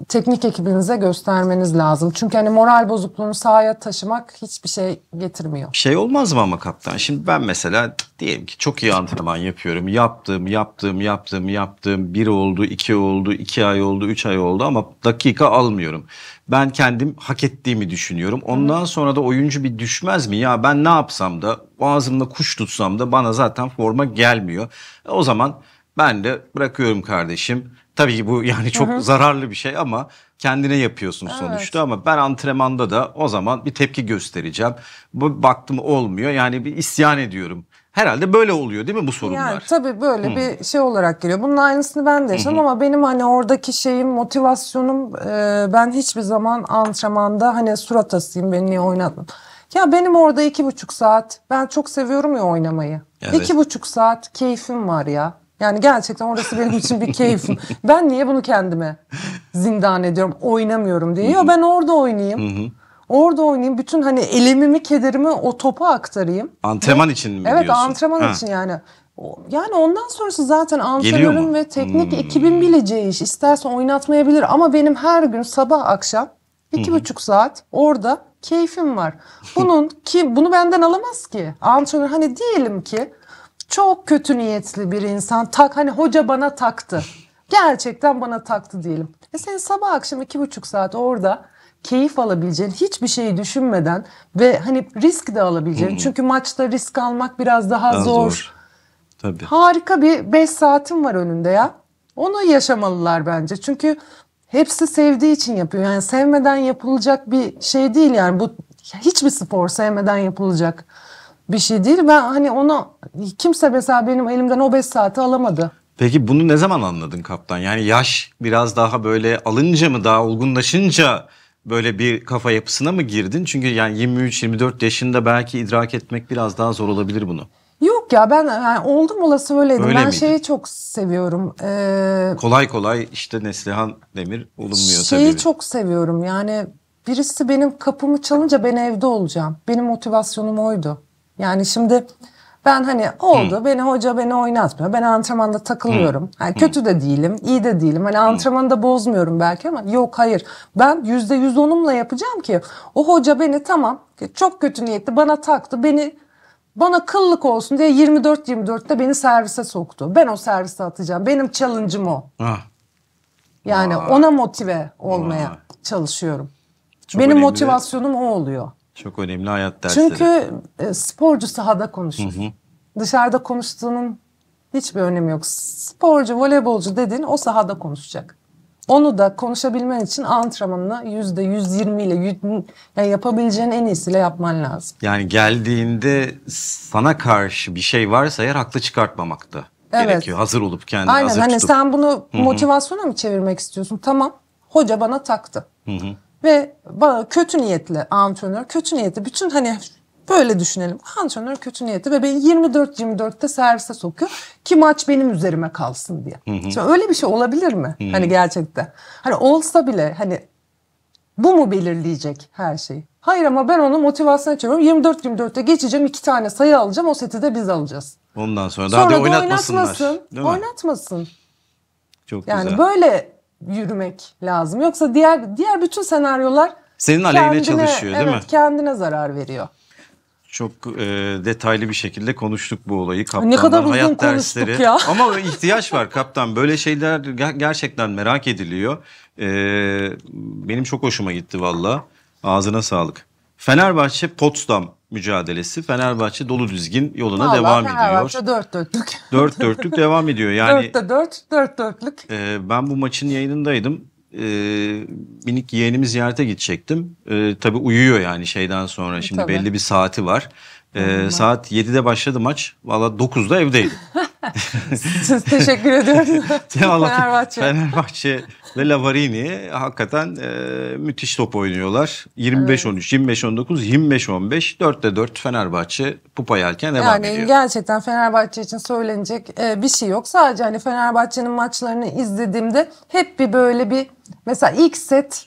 teknik ekibinize göstermeniz lazım. Çünkü hani moral bozukluğunu sahaya taşımak hiçbir şey getirmiyor. Şey olmaz mı ama kaptan? Şimdi ben mesela diyelim ki çok iyi antrenman yapıyorum. Yaptım, yaptım, yaptım, yaptım. Bir oldu, iki oldu, iki ay oldu, üç ay oldu ama dakika almıyorum. Ben kendim hak ettiğimi düşünüyorum. Ondan evet. sonra da oyuncu bir düşmez mi? Ya ben ne yapsam da ağzımda kuş tutsam da bana zaten forma gelmiyor. E o zaman ben de bırakıyorum kardeşim Tabii bu yani çok Hı-hı. zararlı bir şey ama kendine yapıyorsun evet. sonuçta ama ben antrenmanda da o zaman bir tepki göstereceğim. Bu baktım olmuyor yani bir isyan ediyorum. Herhalde böyle oluyor değil mi bu sorunlar? Yani tabii böyle Hı. bir şey olarak geliyor. Bunun aynısını ben de yaşadım ama benim hani oradaki şeyim, motivasyonum e, ben hiçbir zaman antrenmanda hani surat asayım beni niye oynatmam. Ya benim orada iki buçuk saat ben çok seviyorum ya oynamayı. Evet. İki buçuk saat keyfim var ya. Yani gerçekten orası benim için bir keyfim. Ben niye bunu kendime zindan ediyorum, oynamıyorum diye. Ya ben orada oynayayım. Orada oynayayım. Bütün hani elemimi, kederimi o topa aktarayım. Antrenman için mi Evet diyorsun? antrenman ha. için yani. Yani ondan sonrası zaten antrenörün ve teknik hmm. ekibin bileceği iş. İsterse oynatmayabilir ama benim her gün sabah akşam iki hmm. buçuk saat orada keyfim var. Bunun ki bunu benden alamaz ki. Antrenör hani diyelim ki çok kötü niyetli bir insan tak hani hoca bana taktı. Gerçekten bana taktı diyelim. E sen sabah akşam iki buçuk saat orada keyif alabileceğin, hiçbir şeyi düşünmeden ve hani risk de alabileceğin. hı hmm. Çünkü maçta risk almak biraz daha, daha zor. zor. Tabii. Harika bir beş saatim var önünde ya. Onu yaşamalılar bence. Çünkü hepsi sevdiği için yapıyor. Yani sevmeden yapılacak bir şey değil yani. Bu hiçbir spor sevmeden yapılacak bir şey değil. Ben hani onu kimse mesela benim elimden o 5 saati alamadı. Peki bunu ne zaman anladın kaptan? Yani yaş biraz daha böyle alınca mı daha olgunlaşınca böyle bir kafa yapısına mı girdin? Çünkü yani 23-24 yaşında belki idrak etmek biraz daha zor olabilir bunu. Yok ya ben yani oldum olası öyleydim. Öyle ben miydin? şeyi çok seviyorum. Ee, kolay kolay işte Neslihan Demir olunmuyor tabii. Şeyi çok seviyorum yani birisi benim kapımı çalınca ben evde olacağım. Benim motivasyonum oydu. Yani şimdi ben hani oldu Hı. beni hoca beni oynatmıyor. Ben antrenmanda takılıyorum. Hı. Yani kötü de değilim, iyi de değilim. Hani antrenmanı da bozmuyorum belki ama yok hayır. Ben yüzde yüz onumla yapacağım ki o hoca beni tamam çok kötü niyetli bana taktı. Beni bana kıllık olsun diye 24-24'te beni servise soktu. Ben o servise atacağım. Benim challenge'ım o. Ah. Yani Aa. ona motive olmaya Aa. çalışıyorum. Çok Benim önemli. motivasyonum o oluyor. Çok önemli hayat dersleri. Çünkü e, sporcu sahada konuşur. Hı hı. Dışarıda konuştuğunun hiçbir önemi yok. Sporcu, voleybolcu dedin, o sahada konuşacak. Onu da konuşabilmen için antrenmanını yüzde yüz yirmi ile yani yapabileceğin en iyisiyle yapman lazım. Yani geldiğinde sana karşı bir şey varsa eğer haklı çıkartmamakta evet. gerekiyor. Hazır olup kendini Aynen. hazır hani tutup. Aynen hani sen bunu motivasyona mı çevirmek istiyorsun? Tamam hoca bana taktı. Hı hı. Ve kötü niyetli antrenör, kötü niyetli bütün hani Böyle düşünelim. Antrenör kötü niyeti ve beni 24-24'te servise sokuyor ki maç benim üzerime kalsın diye. Hı hı. öyle bir şey olabilir mi? Hı. Hani gerçekten. Hani olsa bile hani bu mu belirleyecek her şeyi? Hayır ama ben onu motivasyona çeviriyorum. 24-24'te geçeceğim iki tane sayı alacağım. O seti de biz alacağız. Ondan sonra daha sonra da oynatmasınlar. Oynatmasın. Oynatmasın. Çok yani güzel. Yani böyle yürümek lazım. Yoksa diğer diğer bütün senaryolar senin aleyhine kendine, çalışıyor değil evet, mi? kendine zarar veriyor. Çok e, detaylı bir şekilde konuştuk bu olayı. Kaptanlar, ne kadar uzun hayat dersleri. ya. Ama ihtiyaç var kaptan. Böyle şeyler gerçekten merak ediliyor. E, benim çok hoşuma gitti valla. Ağzına sağlık. Fenerbahçe Potsdam mücadelesi Fenerbahçe dolu düzgün yoluna Vallahi devam ediyor. Fenerbahçe dört dörtlük. Dört dörtlük devam ediyor. Yani, Dörtte dört, dört dörtlük. E, ben bu maçın yayınındaydım. E, minik yeğenimi ziyarete gidecektim. E, tabii uyuyor yani şeyden sonra. Şimdi Tabii. belli bir saati var. Ee, saat 7'de başladı maç. Valla 9'da evdeydim. Teşekkür ediyorum. Fenerbahçe. Fenerbahçe ve Lavarini hakikaten e, müthiş top oynuyorlar. 25-13, 25-19, 25-15, 4'te 4 Fenerbahçe pupa yerken devam yani ediyor. Yani gerçekten Fenerbahçe için söylenecek e, bir şey yok. Sadece hani Fenerbahçe'nin maçlarını izlediğimde hep bir böyle bir mesela ilk set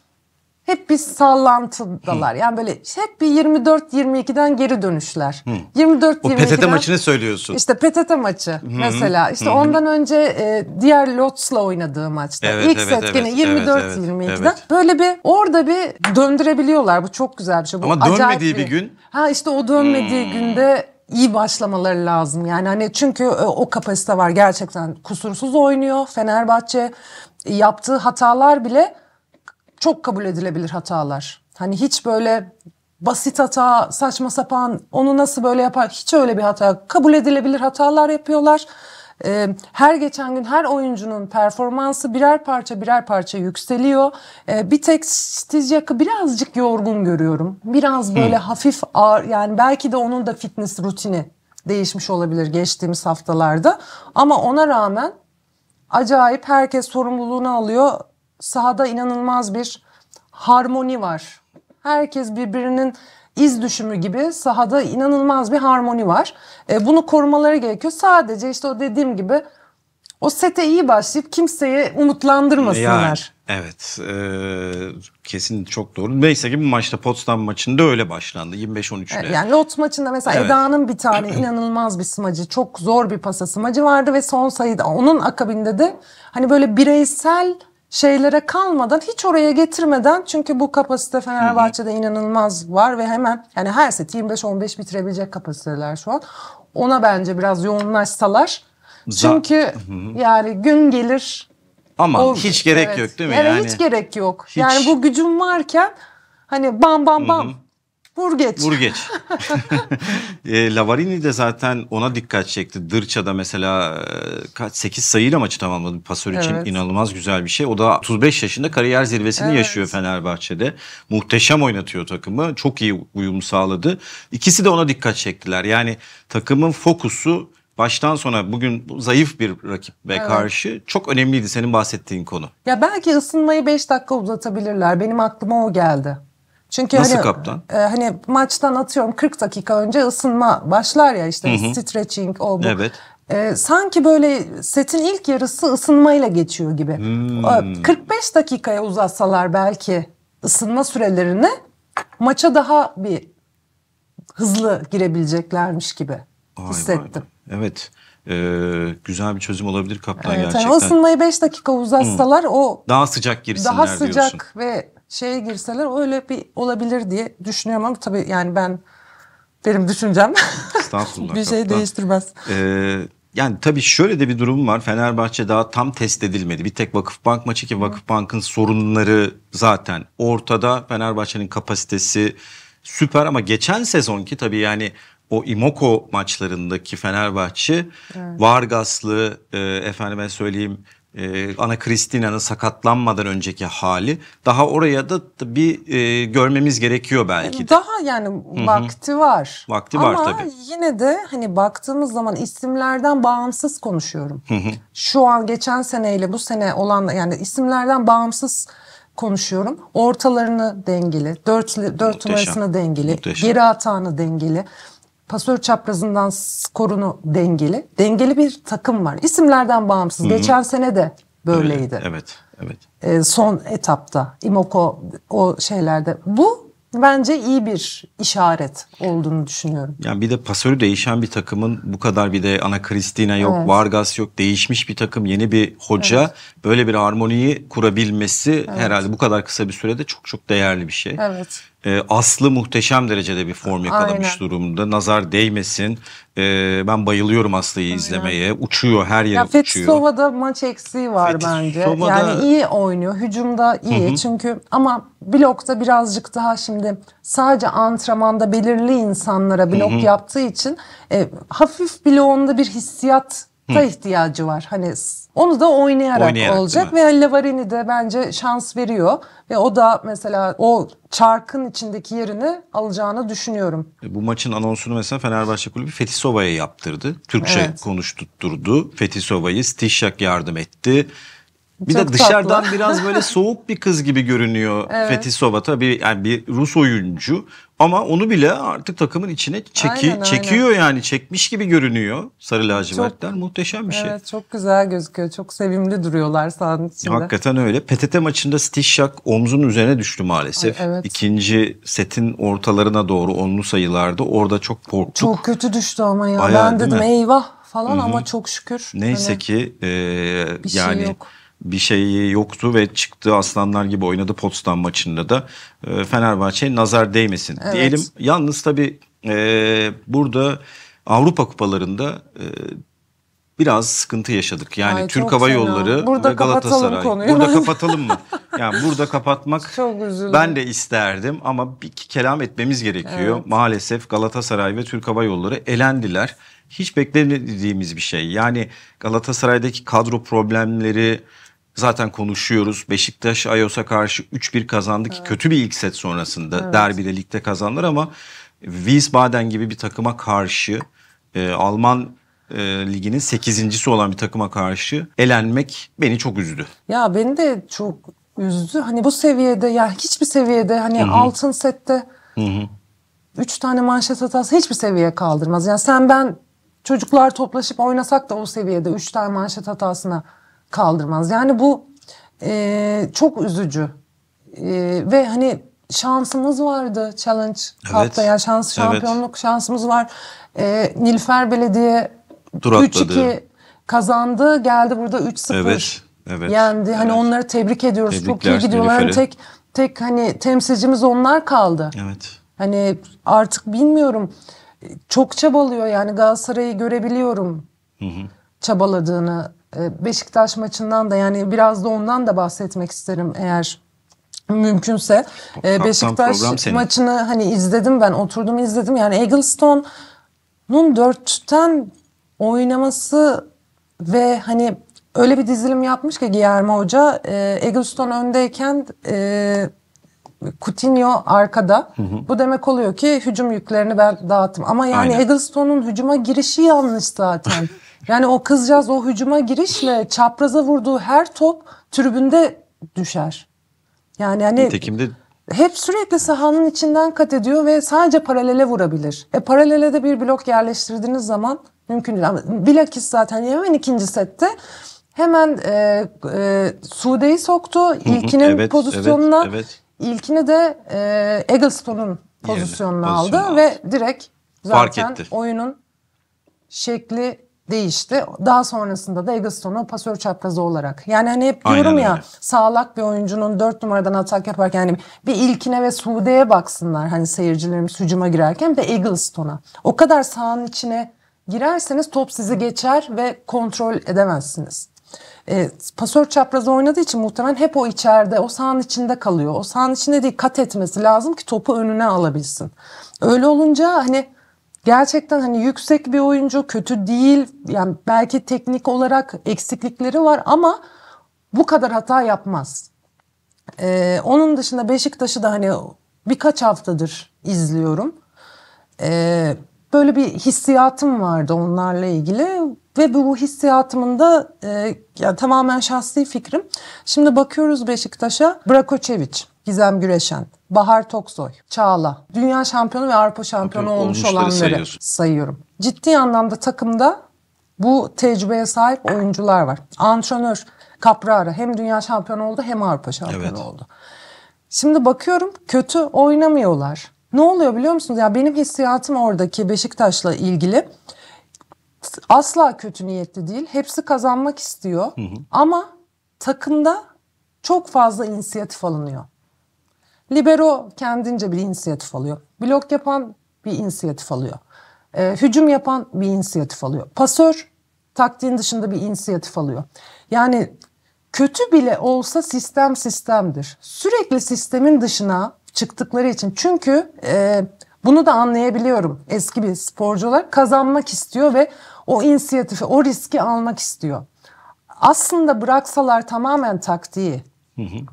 hep bir sallantıdalar. Hı. Yani böyle hep bir 24-22'den geri dönüşler. Hı. 24 O PTT maçını söylüyorsun. İşte PTT maçı Hı. mesela. İşte Hı. ondan önce e, diğer Lots'la oynadığı maçta. Evet, İlk evet, set evet, 24-22'den. Evet, evet. Böyle bir orada bir döndürebiliyorlar. Bu çok güzel bir şey. Bu Ama dönmediği bir... bir gün. Ha işte o dönmediği hmm. günde iyi başlamaları lazım. Yani hani çünkü e, o kapasite var gerçekten kusursuz oynuyor Fenerbahçe yaptığı hatalar bile çok kabul edilebilir hatalar. Hani hiç böyle basit hata, saçma sapan, onu nasıl böyle yapar? Hiç öyle bir hata. Kabul edilebilir hatalar yapıyorlar. Ee, her geçen gün her oyuncunun performansı birer parça birer parça yükseliyor. Ee, bir tek Stizyak'ı birazcık yorgun görüyorum. Biraz böyle hmm. hafif ağır yani belki de onun da fitness rutini değişmiş olabilir geçtiğimiz haftalarda. Ama ona rağmen acayip herkes sorumluluğunu alıyor sahada inanılmaz bir harmoni var. Herkes birbirinin iz düşümü gibi sahada inanılmaz bir harmoni var. E, bunu korumaları gerekiyor. Sadece işte o dediğim gibi o sete iyi başlayıp kimseye umutlandırmasınlar. Yani, evet. E, kesin çok doğru. Neyse ki bu maçta Potsdam maçında öyle başlandı. 25-13'le. E, yani Lot maçında mesela evet. Eda'nın bir tane inanılmaz bir smacı. Çok zor bir pasa smacı vardı ve son sayıda. Onun akabinde de hani böyle bireysel şeylere kalmadan hiç oraya getirmeden çünkü bu kapasite Fenerbahçe'de inanılmaz var ve hemen yani her set 25-15 bitirebilecek kapasiteler şu an. Ona bence biraz yoğunlaşsalar. Çünkü yani gün gelir. Ama o, hiç gerek evet. yok değil mi? Yani, yani hiç gerek yok. Hiç. Yani bu gücüm varken hani bam bam bam Hı-hı. Burgeç. Burgeç. e, Lavarini de zaten ona dikkat çekti. Dırça'da mesela e, kaç 8 sayıyla maçı tamamladı pasör için evet. inanılmaz güzel bir şey. O da 35 yaşında kariyer zirvesini evet. yaşıyor Fenerbahçe'de. Muhteşem oynatıyor takımı. Çok iyi uyum sağladı. İkisi de ona dikkat çektiler. Yani takımın fokusu baştan sona bugün zayıf bir rakibe evet. karşı çok önemliydi senin bahsettiğin konu. Ya belki ısınmayı 5 dakika uzatabilirler. Benim aklıma o geldi. Çünkü Nasıl hani, kaptan? E, hani maçtan atıyorum 40 dakika önce ısınma başlar ya işte hı hı. stretching o bu. Evet. E, sanki böyle setin ilk yarısı ısınmayla geçiyor gibi. Hmm. 45 dakikaya uzatsalar belki ısınma sürelerini maça daha bir hızlı girebileceklermiş gibi vay hissettim. Vay. Evet. Ee, güzel bir çözüm olabilir kaptan evet, hani gerçekten. Yani ısınmayı 5 dakika uzatsalar hmm. o daha sıcak girsinler diyorsun. Daha sıcak diyorsun. ve şeye girseler öyle bir olabilir diye düşünüyorum ama tabii yani ben benim düşüncem bir şey değiştirmez. Ee, yani tabii şöyle de bir durum var. Fenerbahçe daha tam test edilmedi. Bir tek Vakıfbank maçı ki Vakıfbank'ın sorunları zaten ortada. Fenerbahçe'nin kapasitesi süper ama geçen sezon ki tabii yani o Imoko maçlarındaki Fenerbahçe evet. Vargaslı e, efendime söyleyeyim e, Ana Kristina'nın sakatlanmadan önceki hali daha oraya da bir e, görmemiz gerekiyor belki de. Daha yani Hı-hı. vakti var. Vakti Ama var tabii. Ama yine de hani baktığımız zaman isimlerden bağımsız konuşuyorum. Hı-hı. Şu an geçen seneyle bu sene olan yani isimlerden bağımsız konuşuyorum. Ortalarını dengeli, dört, dört numarasını dengeli, Muhteşem. geri atağını dengeli pasör çaprazından korunu dengeli. Dengeli bir takım var. İsimlerden bağımsız. Hı-hı. Geçen sene de böyleydi. evet, evet. E, son etapta Imoko o şeylerde. Bu bence iyi bir işaret olduğunu düşünüyorum. Yani bir de pasörü değişen bir takımın bu kadar bir de Ana Cristina yok, evet. Vargas yok, değişmiş bir takım, yeni bir hoca evet. böyle bir harmoniyi kurabilmesi evet. herhalde bu kadar kısa bir sürede çok çok değerli bir şey. Evet. E, aslı muhteşem derecede bir form yakalamış Aynen. durumda. Nazar değmesin. E, ben bayılıyorum Aslı'yı Aynen. izlemeye. Uçuyor her yere ya, uçuyor. Fetisova'da maç eksiği var Fetisova'da... bence. Yani iyi oynuyor. Hücumda iyi. Hı-hı. Çünkü ama blokta birazcık daha şimdi sadece antrenmanda belirli insanlara blok Hı-hı. yaptığı için e, hafif bloğunda bir hissiyat ta ihtiyacı var. Hani onu da oynayarak, oynayarak olacak ve Lavarini de bence şans veriyor ve o da mesela o çarkın içindeki yerini alacağını düşünüyorum. E, bu maçın anonsunu mesela Fenerbahçe Kulübü Fetisova'ya yaptırdı. Türkçe evet. konuşturdu. Fetisova'yı Stişak yardım etti. Bir Çok de dışarıdan tatlı. biraz böyle soğuk bir kız gibi görünüyor evet. Sova Tabii yani bir Rus oyuncu ama onu bile artık takımın içine çeki, aynen, çekiyor aynen. yani çekmiş gibi görünüyor sarı lacivertler. Muhteşem bir şey. Evet çok güzel gözüküyor. Çok sevimli duruyorlar sahanın içinde. Hakikaten öyle. PTT maçında Stishak omzun üzerine düştü maalesef. Ay, evet. İkinci setin ortalarına doğru onlu sayılarda orada çok korktuk. Çok kötü düştü ama ya. Bayağı, ben dedim mi? eyvah falan Hı-hı. ama çok şükür. Neyse hani, ki e, bir şey yani şey yok bir şey yoktu ve çıktı aslanlar gibi oynadı Potsdam maçında da e, Fenerbahçe'ye nazar değmesin evet. diyelim. Yalnız tabii e, burada Avrupa kupalarında e, biraz sıkıntı yaşadık. Yani Ay, Türk Hava fena. Yolları burada ve Galatasaray. Konuyu. Burada kapatalım mı? yani burada kapatmak çok üzüldüm. ben de isterdim ama bir kelam etmemiz gerekiyor. Evet. Maalesef Galatasaray ve Türk Hava Yolları elendiler. Hiç beklemediğimiz bir şey. Yani Galatasaray'daki kadro problemleri, zaten konuşuyoruz. Beşiktaş Ayos'a karşı 3-1 kazandı ki evet. kötü bir ilk set sonrasında evet. derbide ligde kazandılar ama Wiesbaden gibi bir takıma karşı e, Alman e, liginin sekizincisi olan bir takıma karşı elenmek beni çok üzdü. Ya beni de çok üzdü. Hani bu seviyede yani hiçbir seviyede hani Hı-hı. altın sette hı üç tane manşet hatası hiçbir seviye kaldırmaz. Yani sen ben çocuklar toplaşıp oynasak da o seviyede üç tane manşet hatasına kaldırmaz. Yani bu e, çok üzücü. E, ve hani şansımız vardı Challenge evet. Cup'ta. Yani şans, şampiyonluk evet. şansımız var. E, Nilfer Belediye 3-2 kazandı. Geldi burada 3-0 evet. Evet. yendi. Hani evet. onları tebrik ediyoruz. Tebrikler, çok iyi gidiyorlar. Hani Nilüfer'i. Tek tek hani temsilcimiz onlar kaldı. Evet. Hani artık bilmiyorum çok çabalıyor yani Galatasaray'ı görebiliyorum. Hı hı çabaladığını e, Beşiktaş maçından da yani biraz da ondan da bahsetmek isterim eğer mümkünse. E, Beşiktaş maçını hani izledim ben oturdum izledim yani Eggleston'un dörtten oynaması ve hani öyle bir dizilim yapmış ki Guillermo Hoca e, Eggleston öndeyken e, Coutinho arkada. Hı hı. Bu demek oluyor ki hücum yüklerini ben dağıttım. Ama yani Aynen. Eggleston'un hücuma girişi yanlış zaten. Yani o kızcağız o hücuma girişle çapraza vurduğu her top tribünde düşer. Yani hani Nitekim de hep sürekli sahanın içinden kat ediyor ve sadece paralele vurabilir. E paralele de bir blok yerleştirdiğiniz zaman mümkün değil. Bilakis zaten hemen ikinci sette hemen e, e, Sude'yi soktu. İlkinin evet, pozisyonuna. Evet, evet. İlkini de e, Eaglestone'un pozisyonunu aldı, aldı ve direkt zaten oyunun şekli değişti. Daha sonrasında da Egliston'u pasör çaprazı olarak. Yani hani hep diyorum Aynen ya öyle. sağlak bir oyuncunun dört numaradan atak yaparken yani bir ilkine ve Sude'ye baksınlar hani seyircilerimiz hücuma girerken ve Egliston'a. O kadar sahanın içine girerseniz top sizi geçer ve kontrol edemezsiniz. E, pasör çaprazı oynadığı için muhtemelen hep o içeride, o sahanın içinde kalıyor. O sahanın içinde değil kat etmesi lazım ki topu önüne alabilsin. Öyle olunca hani gerçekten hani yüksek bir oyuncu, kötü değil. Yani belki teknik olarak eksiklikleri var ama bu kadar hata yapmaz. Ee, onun dışında Beşiktaş'ı da hani birkaç haftadır izliyorum. Ee, böyle bir hissiyatım vardı onlarla ilgili ve bu hissiyatımın da e, yani tamamen şahsi fikrim. Şimdi bakıyoruz Beşiktaş'a Brakoçeviç, Gizem Güreşen. Bahar Toksoy, Çağla, dünya şampiyonu ve Avrupa şampiyonu Bakın, olmuş olanları sayıyorum. Ciddi anlamda takımda bu tecrübeye sahip oyuncular var. Antrenör Caprara hem dünya şampiyonu oldu hem Avrupa şampiyonu evet. oldu. Şimdi bakıyorum kötü oynamıyorlar. Ne oluyor biliyor musunuz? Ya benim hissiyatım oradaki Beşiktaş'la ilgili asla kötü niyetli değil. Hepsi kazanmak istiyor. Hı hı. Ama takımda çok fazla inisiyatif alınıyor. Libero kendince bir inisiyatif alıyor. Blok yapan bir inisiyatif alıyor. E, hücum yapan bir inisiyatif alıyor. Pasör taktiğin dışında bir inisiyatif alıyor. Yani kötü bile olsa sistem sistemdir. Sürekli sistemin dışına çıktıkları için. Çünkü e, bunu da anlayabiliyorum. Eski bir sporcu olarak kazanmak istiyor ve o inisiyatifi, o riski almak istiyor. Aslında bıraksalar tamamen taktiği, hı hı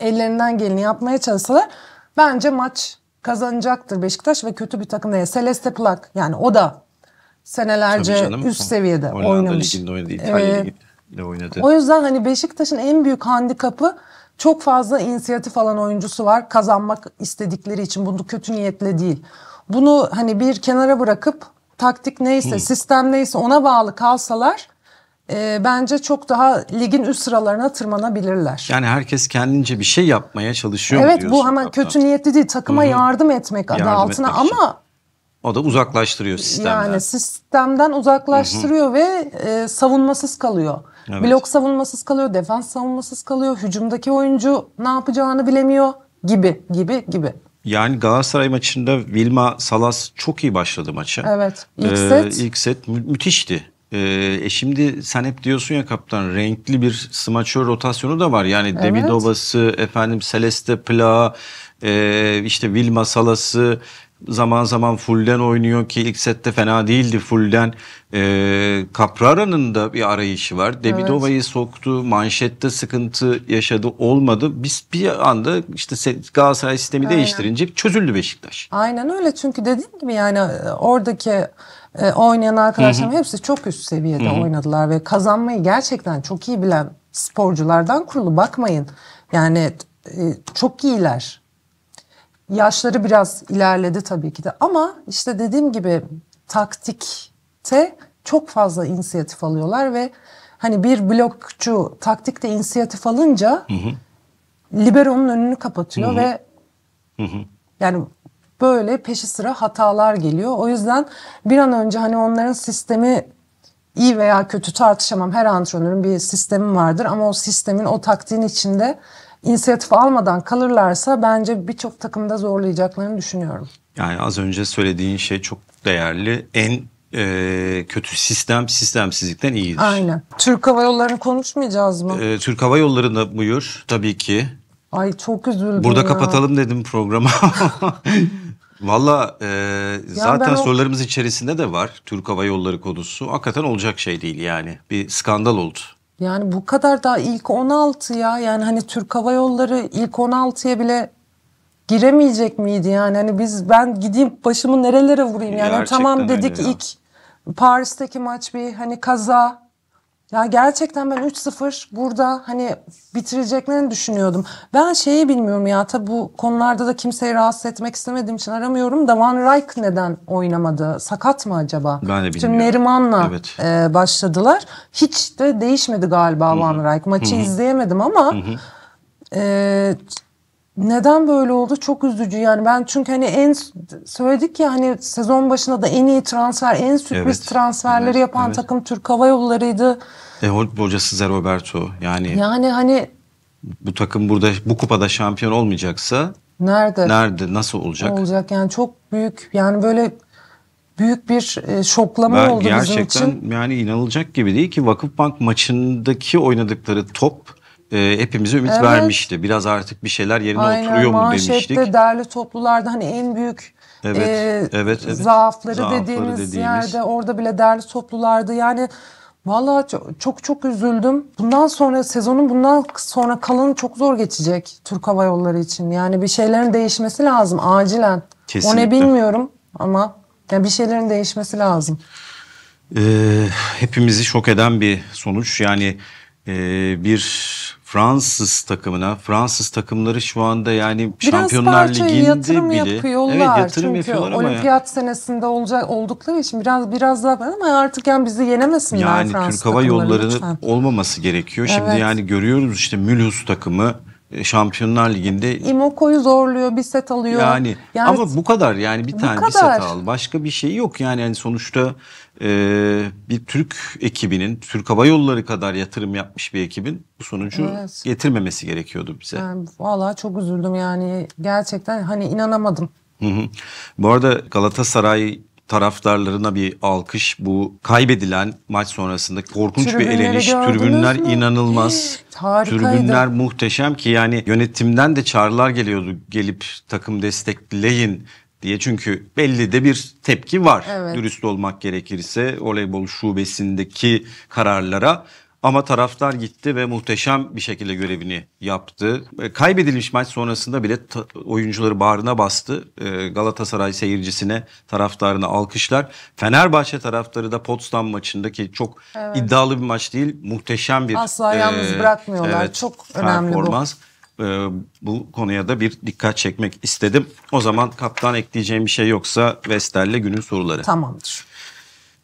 ellerinden geleni yapmaya çalışsalar bence maç kazanacaktır Beşiktaş ve kötü bir takım değil. Celeste Plak yani o da senelerce üst seviyede Hollanda oynamış. Ee, oynadı. O yüzden hani Beşiktaş'ın en büyük handikapı çok fazla inisiyatif alan oyuncusu var. Kazanmak istedikleri için bunu kötü niyetle değil. Bunu hani bir kenara bırakıp taktik neyse, Hı. sistem neyse ona bağlı kalsalar e, bence çok daha ligin üst sıralarına tırmanabilirler. Yani herkes kendince bir şey yapmaya çalışıyor Evet bu hemen hatta. kötü niyetli değil takıma Hı-hı. yardım etmek yardım adı altına etmek ama... O da uzaklaştırıyor sistemden. Yani sistemden uzaklaştırıyor Hı-hı. ve e, savunmasız kalıyor. Evet. Blok savunmasız kalıyor, defans savunmasız kalıyor, hücumdaki oyuncu ne yapacağını bilemiyor gibi gibi gibi. Yani Galatasaray maçında Vilma Salas çok iyi başladı maça. Evet. İlk ee, set. Ee, ilk set mü- müthişti. Ee, e şimdi sen hep diyorsun ya kaptan renkli bir smaçör rotasyonu da var. Yani evet. Demidova'sı, efendim Celeste Pla, e, işte Vilma Salası, zaman zaman fullden oynuyor ki ilk sette fena değildi fullden. E, Caprara'nın da bir arayışı var. Demidova'yı evet. soktu. Manşette sıkıntı yaşadı. Olmadı. Biz bir anda işte Galatasaray sistemi Aynen. değiştirince çözüldü Beşiktaş. Aynen öyle. Çünkü dediğim gibi yani e, oradaki e, oynayan arkadaşlarım hepsi çok üst seviyede Hı-hı. oynadılar ve kazanmayı gerçekten çok iyi bilen sporculardan kurulu bakmayın. Yani e, çok iyiler. Yaşları biraz ilerledi tabii ki de ama işte dediğim gibi taktikte çok fazla inisiyatif alıyorlar ve hani bir blokçu taktikte inisiyatif alınca hı hı. libero'nun önünü kapatıyor hı hı. ve hı hı. yani böyle peşi sıra hatalar geliyor. O yüzden bir an önce hani onların sistemi iyi veya kötü tartışamam. Her antrenörün bir sistemi vardır ama o sistemin o taktiğin içinde inisiyatif almadan kalırlarsa bence birçok takımda zorlayacaklarını düşünüyorum. Yani az önce söylediğin şey çok değerli. En e, kötü sistem sistemsizlikten iyidir. Aynen. Türk Hava Yolları'nı konuşmayacağız mı? E, Türk Hava Yolları'na buyur tabii ki. Ay çok üzüldüm Burada ya. kapatalım dedim programı. Valla e, zaten sorularımız içerisinde de var Türk Hava Yolları konusu. Hakikaten olacak şey değil yani. Bir skandal oldu. Yani bu kadar daha ilk 16 ya. Yani hani Türk Hava Yolları ilk 16'ya bile giremeyecek miydi yani? Hani biz ben gideyim başımı nerelere vurayım yani. Gerçekten tamam dedik ya. ilk Paris'teki maç bir hani kaza ya gerçekten ben 3-0 burada hani bitireceklerini düşünüyordum. Ben şeyi bilmiyorum ya tabi bu konularda da kimseyi rahatsız etmek istemediğim için aramıyorum da Van Rijk neden oynamadı? Sakat mı acaba? Ben de bilmiyorum. Şimdi Neriman'la evet. e, başladılar. Hiç de değişmedi galiba Hı-hı. Van Rijk. Maçı Hı-hı. izleyemedim ama Hı-hı. e, neden böyle oldu çok üzücü yani ben çünkü hani en söyledik ya hani sezon başında da en iyi transfer en sürpriz evet, transferleri evet, yapan evet. takım Türk Hava Yolları'ydı. E hocası Zer Roberto yani. Yani hani bu takım burada bu kupada şampiyon olmayacaksa nerede? Nerede nasıl olacak? Olacak yani çok büyük yani böyle büyük bir e, şoklama ben, oldu bizim için. Gerçekten yani inanılacak gibi değil ki Vakıfbank maçındaki oynadıkları top e, hepimize ümit evet. vermişti. Biraz artık bir şeyler yerine Aynen, oturuyor mu manşette, demiştik. Manşette değerli toplularda hani en büyük evet, e, evet, evet. zaafları, zaafları dediğimiz, dediğimiz yerde orada bile değerli toplulardı. yani Valla çok, çok çok üzüldüm. Bundan sonra sezonun bundan sonra kalanı çok zor geçecek Türk Hava Yolları için. Yani bir şeylerin değişmesi lazım acilen. Kesinlikle. O ne bilmiyorum ama yani bir şeylerin değişmesi lazım. Ee, hepimizi şok eden bir sonuç. Yani e, bir Fransız takımına. Fransız takımları şu anda yani Biraz Şampiyonlar Ligi'nde yatırım bile yapıyorlar. evet yatırım Çünkü yapıyorlar ama olimpiyat ya. senesinde olacak oldukları için biraz biraz daha ama artık yani bizi yenemesinler Yani Fransız Türk Hava Yolları'nın olmaması gerekiyor. Evet. Şimdi yani görüyoruz işte Mülhus takımı e, Şampiyonlar Ligi'nde imokoyu zorluyor, bir set alıyor. Yani, yani ama bu kadar yani bir tane bir set al. Başka bir şey yok yani yani sonuçta e, bir Türk ekibinin Türk Hava Yolları kadar yatırım yapmış bir ekibin bu sonucu evet. getirmemesi gerekiyordu bize. Yani, vallahi çok üzüldüm yani gerçekten hani inanamadım. Hı hı. Bu arada Galatasaray taraftarlarına bir alkış. Bu kaybedilen maç sonrasında korkunç bir eleniş. Tribünler mü? inanılmaz. Harikaydı. Tribünler muhteşem ki yani yönetimden de çağrılar geliyordu. Gelip takım destekleyin diye çünkü belli de bir tepki var. Evet. Dürüst olmak gerekirse voleybol şubesindeki kararlara ama taraftar gitti ve muhteşem bir şekilde görevini yaptı. E, kaybedilmiş maç sonrasında bile oyuncuları bağrına bastı. E, Galatasaray seyircisine, taraftarına alkışlar. Fenerbahçe taraftarı da Potsdam maçındaki çok evet. iddialı bir maç değil, muhteşem bir Asla yalnız e, bırakmıyorlar. Evet, çok önemli performans. bu e, bu konuya da bir dikkat çekmek istedim. O zaman kaptan ekleyeceğim bir şey yoksa Vester'le günün soruları. Tamamdır.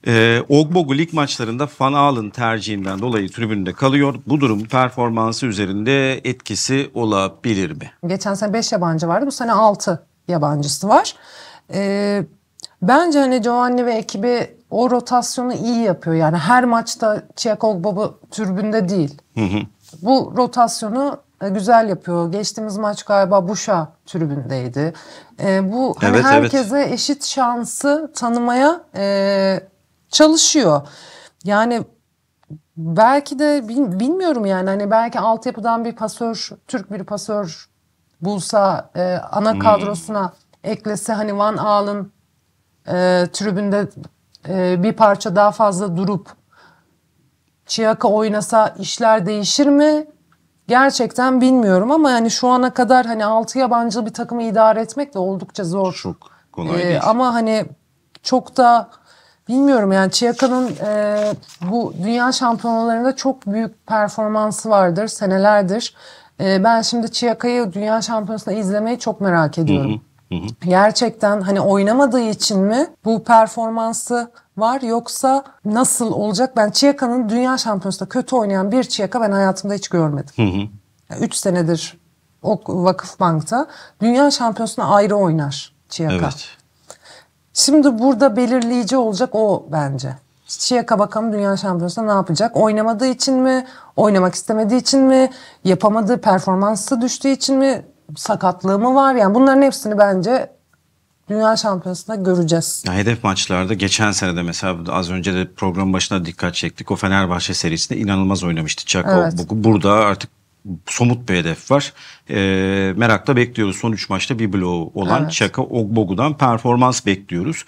E, ee, Ogbogu lig maçlarında Van Al'ın tercihinden dolayı tribünde kalıyor. Bu durum performansı üzerinde etkisi olabilir mi? Geçen sene 5 yabancı vardı. Bu sene 6 yabancısı var. E, bence hani Giovanni ve ekibi o rotasyonu iyi yapıyor. Yani her maçta Çiyak Ogbogu tribünde değil. Hı hı. Bu rotasyonu e, güzel yapıyor. Geçtiğimiz maç galiba Buşa tribündeydi. E, bu hani evet, herkese evet. eşit şansı tanımaya e, çalışıyor. Yani belki de bilmiyorum yani hani belki altyapıdan bir pasör, Türk bir pasör bulsa e, ana hmm. kadrosuna hmm. eklese hani Van Aal'ın e, tribünde e, bir parça daha fazla durup Çiyaka oynasa işler değişir mi? Gerçekten bilmiyorum ama yani şu ana kadar hani altı yabancı bir takımı idare etmek de oldukça zor. Çok kolay ee, değil. Ama hani çok da Bilmiyorum yani Çiyaka'nın e, bu dünya şampiyonalarında çok büyük performansı vardır senelerdir. E, ben şimdi Çiyaka'yı dünya şampiyonasında izlemeyi çok merak ediyorum. Hı hı. Gerçekten hani oynamadığı için mi bu performansı var yoksa nasıl olacak? Ben Çiyaka'nın dünya şampiyonasında kötü oynayan bir Çiyaka ben hayatımda hiç görmedim. Hı Yani üç senedir o Vakıfbank'ta dünya şampiyonasına ayrı oynar Çiyaka. Evet. Şimdi burada belirleyici olacak o bence. Çiçeka bakalım Dünya Şampiyonası'nda ne yapacak? Oynamadığı için mi? Oynamak istemediği için mi? Yapamadığı performansı düştüğü için mi? Sakatlığı mı var? Yani bunların hepsini bence Dünya Şampiyonası'nda göreceğiz. Ya hedef maçlarda geçen sene de mesela az önce de program başına dikkat çektik. O Fenerbahçe serisinde inanılmaz oynamıştı Çako. Evet. Burada artık somut bir hedef var. E, merakla bekliyoruz. Son 3 maçta bir bloğu olan evet. Çaka Ogbogu'dan performans bekliyoruz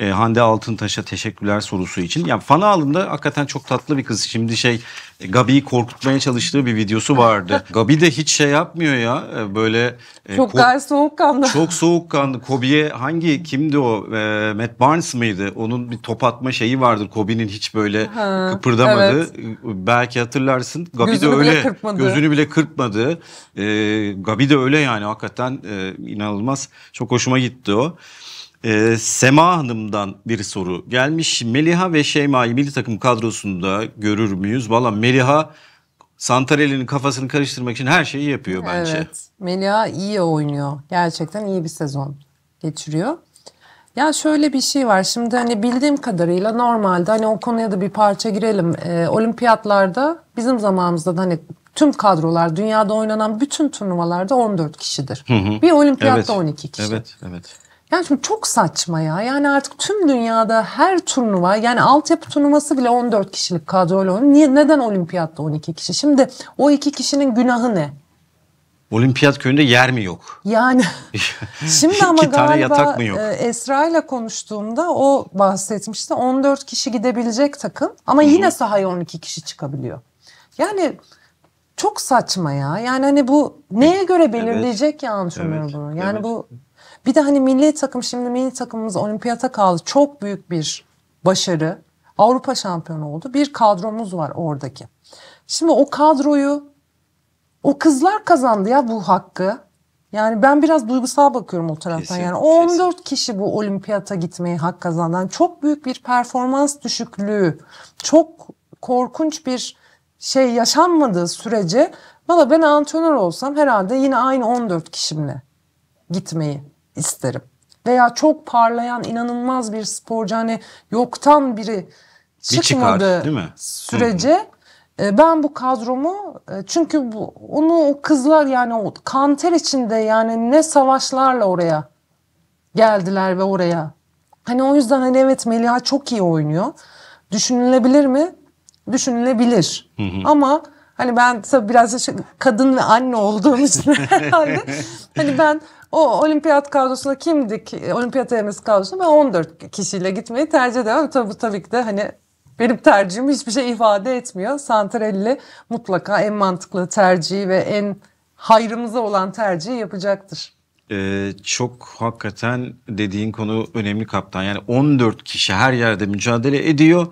e, Hande Altıntaş'a teşekkürler sorusu için. Yani fana ağlında hakikaten çok tatlı bir kız. Şimdi şey e, Gabi'yi korkutmaya çalıştığı bir videosu vardı. Gabi de hiç şey yapmıyor ya e, böyle. E, çok gayet soğukkanlı. Çok soğukkanlı. Kobe'ye hangi kimdi o? E, Matt Barnes mıydı? Onun bir top atma şeyi vardır. Kobe'nin hiç böyle ha, kıpırdamadı. Evet. Belki hatırlarsın. Gabi gözünü de öyle. Bile kırpmadı. Gözünü bile kırpmadı. E, Gabi de öyle yani hakikaten e, inanılmaz. Çok hoşuma gitti o. Ee, Sema Hanım'dan bir soru gelmiş. Meliha ve Şeyma'yı milli takım kadrosunda görür müyüz? Valla Meliha Santarelli'nin kafasını karıştırmak için her şeyi yapıyor bence. Evet. Meliha iyi oynuyor. Gerçekten iyi bir sezon geçiriyor. Ya şöyle bir şey var. Şimdi hani bildiğim kadarıyla normalde hani o konuya da bir parça girelim. Ee, olimpiyatlarda bizim zamanımızda da hani tüm kadrolar dünyada oynanan bütün turnuvalarda 14 kişidir. Hı hı. Bir olimpiyatta evet. 12 kişi. Evet, evet. Yani çünkü çok saçma ya. Yani artık tüm dünyada her turnuva yani altyapı turnuvası bile 14 kişilik kadroyla oynuyor. Niye, neden olimpiyatta 12 kişi? Şimdi o iki kişinin günahı ne? Olimpiyat köyünde yer mi yok? Yani şimdi ama İki tane galiba yatak mı yok? E, Esra ile konuştuğumda o bahsetmişti. 14 kişi gidebilecek takım ama yine sahaya 12 kişi çıkabiliyor. Yani çok saçma ya. Yani hani bu neye e, göre belirleyecek evet. ya evet. bunu? Yani evet. bu bir de hani milli takım şimdi milli takımımız olimpiyata kaldı. Çok büyük bir başarı. Avrupa şampiyonu oldu. Bir kadromuz var oradaki. Şimdi o kadroyu o kızlar kazandı ya bu hakkı. Yani ben biraz duygusal bakıyorum o taraftan. Kesin, yani 14 kesin. kişi bu olimpiyata gitmeyi hak kazandı. Yani çok büyük bir performans düşüklüğü, çok korkunç bir şey yaşanmadığı sürece valla ben antrenör olsam herhalde yine aynı 14 kişimle gitmeyi isterim. Veya çok parlayan inanılmaz bir sporcu hani yoktan biri çıkmadı bir çıkar, değil mi? sürece... E, ben bu kadromu e, çünkü bu, onu o kızlar yani o kanter içinde yani ne savaşlarla oraya geldiler ve oraya. Hani o yüzden hani evet Meliha çok iyi oynuyor. Düşünülebilir mi? Düşünülebilir. Hı hı. Ama hani ben tabii biraz kadın ve anne olduğum için herhalde hani ben o olimpiyat kadrosuna kimdi ki, e, olimpiyat evimiz kadrosuna ben 14 kişiyle gitmeyi tercih ediyorum. Tabii, tabii ki de hani benim tercihim hiçbir şey ifade etmiyor. Santarelli mutlaka en mantıklı tercihi ve en hayrımıza olan tercihi yapacaktır. Ee, çok hakikaten dediğin konu önemli kaptan. Yani 14 kişi her yerde mücadele ediyor.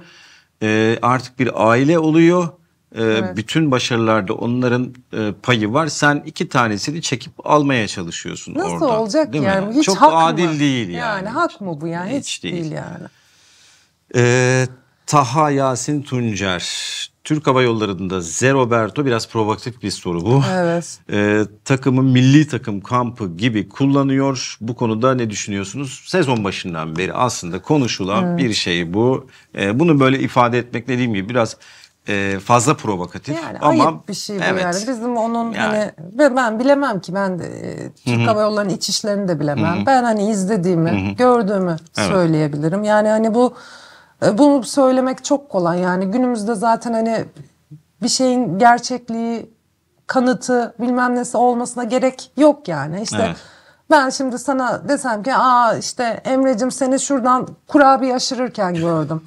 Ee, artık bir aile oluyor ee, evet. Bütün başarılarda onların e, payı var. Sen iki tanesini çekip almaya çalışıyorsun Nasıl orada. Nasıl olacak değil yani? Mi? Hiç Çok hak adil mı? değil yani. Yani hak mı bu yani? Hiç, Hiç değil. değil yani. Ee, Taha Yasin Tuncer. Türk Hava Yolları'nda Zeroberto biraz provokatif bir soru bu. Evet. Ee, takımı milli takım kampı gibi kullanıyor. Bu konuda ne düşünüyorsunuz? Sezon başından beri aslında konuşulan evet. bir şey bu. Ee, bunu böyle ifade etmek dediğim gibi biraz e, fazla provokatif. Yani ama, ayıp bir şey bu evet. yani. Bizim onun yani. hani ben bilemem ki ben e, Türk Hava Yolları'nın iç işlerini de bilemem. Hı-hı. Ben hani izlediğimi, Hı-hı. gördüğümü evet. söyleyebilirim. Yani hani bu e, bunu söylemek çok kolay. Yani günümüzde zaten hani bir şeyin gerçekliği, kanıtı, bilmem nesi olmasına gerek yok yani. İşte evet. Ben şimdi sana desem ki aa işte Emre'cim seni şuradan kurabiye aşırırken gördüm.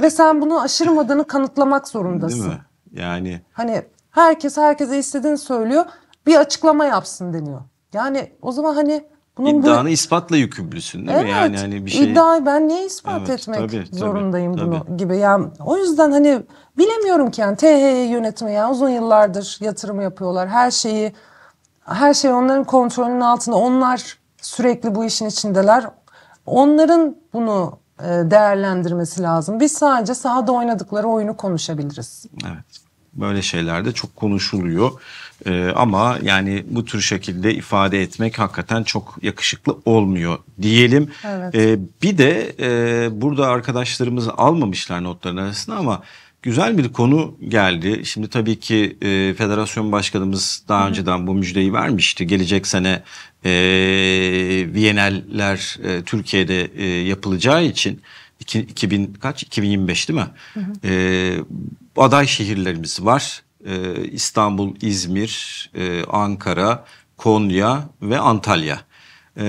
Ve sen bunu aşırmadığını kanıtlamak zorundasın. Değil mi? Yani. Hani herkes herkese istediğini söylüyor. Bir açıklama yapsın deniyor. Yani o zaman hani bunun İddianı bu... ispatla yükümlüsün değil evet, mi? Yani hani bir şey. İddiayı ben niye ispat evet, etmek tabii, tabii, zorundayım tabii. bunu gibi. Yani o yüzden hani bilemiyorum ki yani THY yönetimi yani uzun yıllardır yatırım yapıyorlar. Her şeyi her şey onların kontrolünün altında. Onlar sürekli bu işin içindeler. Onların bunu e, değerlendirmesi lazım. Biz sadece sahada oynadıkları oyunu konuşabiliriz. Evet. Böyle şeylerde çok konuşuluyor. Ee, ama yani bu tür şekilde ifade etmek hakikaten çok yakışıklı olmuyor diyelim. Evet. Ee, bir de e, burada arkadaşlarımız almamışlar notların arasında ama güzel bir konu geldi. Şimdi tabii ki e, federasyon başkanımız daha Hı. önceden bu müjdeyi vermişti. Gelecek sene e, ee, Biyeneller e, Türkiye'de e, yapılacağı için 2000 kaç 2025 değil mi? Hı hı. E, aday şehirlerimiz var. E, İstanbul, İzmir, e, Ankara, Konya ve Antalya. E,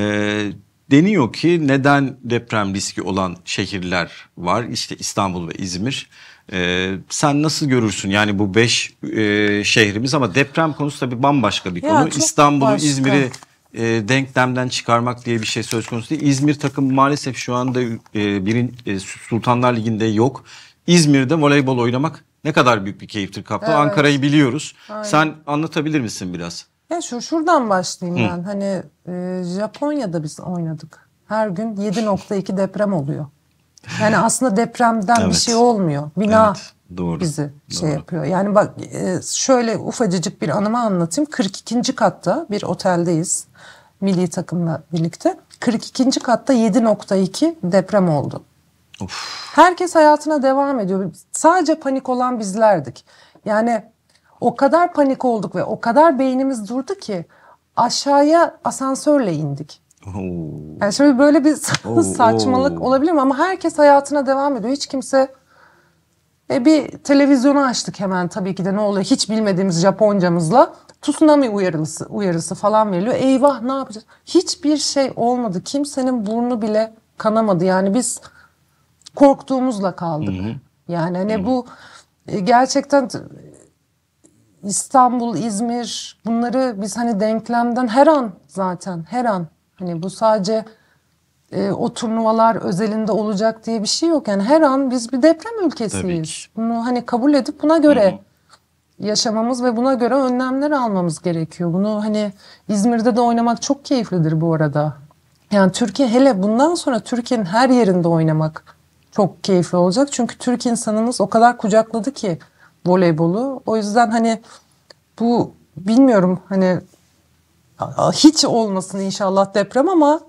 deniyor ki neden deprem riski olan şehirler var? İşte İstanbul ve İzmir. Ee, sen nasıl görürsün yani bu beş e, şehrimiz ama deprem konusu tabii bambaşka bir ya konu. İstanbul'u, İzmir'i e, denklemden çıkarmak diye bir şey söz konusu değil. İzmir takım maalesef şu anda e, birin, e, Sultanlar Ligi'nde yok. İzmir'de voleybol oynamak ne kadar büyük bir keyiftir kaptan. Evet. Ankara'yı biliyoruz. Aynen. Sen anlatabilir misin biraz? Ya şu şuradan başlayayım Hı. ben. Hani e, Japonya'da biz oynadık. Her gün 7.2 deprem oluyor. Yani aslında depremden evet. bir şey olmuyor. Bina evet. Doğru. bizi şey Doğru. şey yapıyor. Yani bak e, şöyle ufacıcık bir anımı anlatayım. 42. katta bir oteldeyiz milli takımla birlikte. 42. katta 7.2 deprem oldu. Of. Herkes hayatına devam ediyor. Sadece panik olan bizlerdik. Yani o kadar panik olduk ve o kadar beynimiz durdu ki aşağıya asansörle indik. Oo. Yani şimdi böyle bir saçmalık oo. olabilir mi? Ama herkes hayatına devam ediyor. Hiç kimse e bir televizyonu açtık hemen tabii ki de ne oluyor hiç bilmediğimiz Japoncamızla. Tsunami uyarısı, uyarısı falan veriliyor. Eyvah ne yapacağız? Hiçbir şey olmadı. Kimsenin burnu bile kanamadı. Yani biz korktuğumuzla kaldık. Hı hı. Yani hani hı hı. bu e, gerçekten İstanbul, İzmir bunları biz hani denklemden her an zaten her an hani bu sadece e, o turnuvalar özelinde olacak diye bir şey yok. Yani her an biz bir deprem ülkesiyiz. Bunu hani kabul edip buna göre Hı-hı. yaşamamız ve buna göre önlemler almamız gerekiyor. Bunu hani İzmir'de de oynamak çok keyiflidir bu arada. Yani Türkiye hele bundan sonra Türkiye'nin her yerinde oynamak çok keyifli olacak. Çünkü Türk insanımız o kadar kucakladı ki voleybolu. O yüzden hani bu bilmiyorum hani hiç olmasın inşallah deprem ama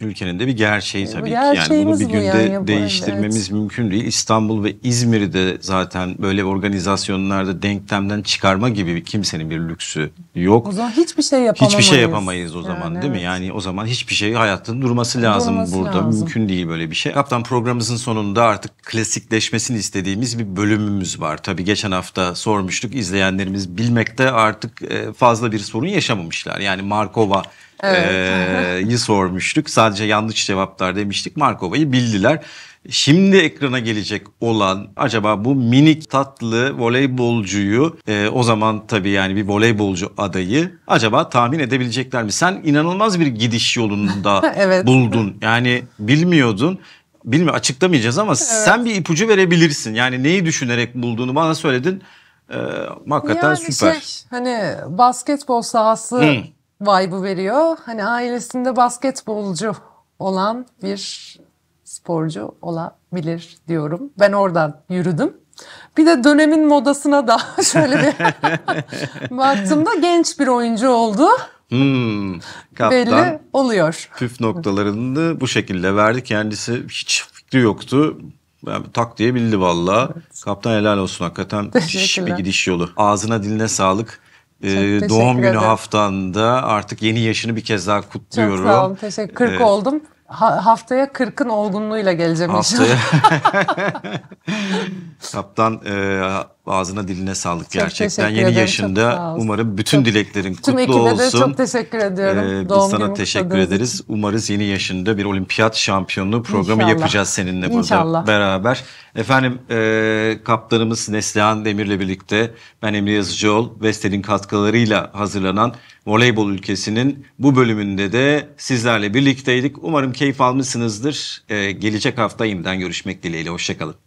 ülkenin de bir gerçeği tabii ki. Yani bunu bir günde yani, değiştirmemiz evet. mümkün değil. İstanbul ve İzmir'i de zaten böyle organizasyonlarda denklemden çıkarma gibi kimsenin bir lüksü yok. O zaman hiçbir şey yapamayız. Hiçbir şey yapamayız o zaman yani, değil evet. mi? Yani o zaman hiçbir şey hayatın durması lazım durması burada. Lazım. Mümkün değil böyle bir şey. Kaptan programımızın sonunda artık klasikleşmesini istediğimiz bir bölümümüz var. Tabii geçen hafta sormuştuk izleyenlerimiz bilmekte artık e, fazla bir sorun yaşamamışlar. Yani Markova evet. e, sormuştuk. Sadece yanlış cevaplar demiştik. Markova'yı bildiler. Şimdi ekrana gelecek olan acaba bu minik tatlı voleybolcuyu e, o zaman tabii yani bir voleybolcu adayı acaba tahmin edebilecekler mi? Sen inanılmaz bir gidiş yolunda evet. buldun. Yani bilmiyordun bilmiyorum açıklamayacağız ama evet. sen bir ipucu verebilirsin. Yani neyi düşünerek bulduğunu bana söyledin. Ee, hakikaten yani şey, süper. Şey, hani basketbol sahası Hı vibe'ı veriyor. Hani ailesinde basketbolcu olan bir sporcu olabilir diyorum. Ben oradan yürüdüm. Bir de dönemin modasına da şöyle bir baktığımda genç bir oyuncu oldu. Hmm, Belli oluyor. Püf noktalarını da bu şekilde verdi. Kendisi hiç fikri yoktu. Yani tak diye bildi valla. Evet. Kaptan helal olsun hakikaten. Şiş bir gidiş yolu. Ağzına diline sağlık. Ee, doğum günü ederim. haftanda artık yeni yaşını bir kez daha kutluyorum. Çok sağ olun. Teşekkür 40 ee, oldum. Ha, haftaya 40'ın olgunluğuyla geleceğim haftaya... inşallah. Kaptan e, Ağzına diline sağlık çok gerçekten. Yeni ederim, yaşında umarım bütün çok, dileklerin kutlu bütün olsun. Tüm çok teşekkür ediyorum. Ee, biz Doğum sana teşekkür ederiz. Için. Umarız yeni yaşında bir olimpiyat şampiyonluğu programı İnşallah. yapacağız seninle burada İnşallah. beraber. Efendim e, kaptanımız Neslihan Demir'le birlikte ben Emre Yazıcıoğlu, Vestel'in katkılarıyla hazırlanan Voleybol Ülkesi'nin bu bölümünde de sizlerle birlikteydik. Umarım keyif almışsınızdır. E, gelecek hafta yeniden görüşmek dileğiyle. Hoşçakalın.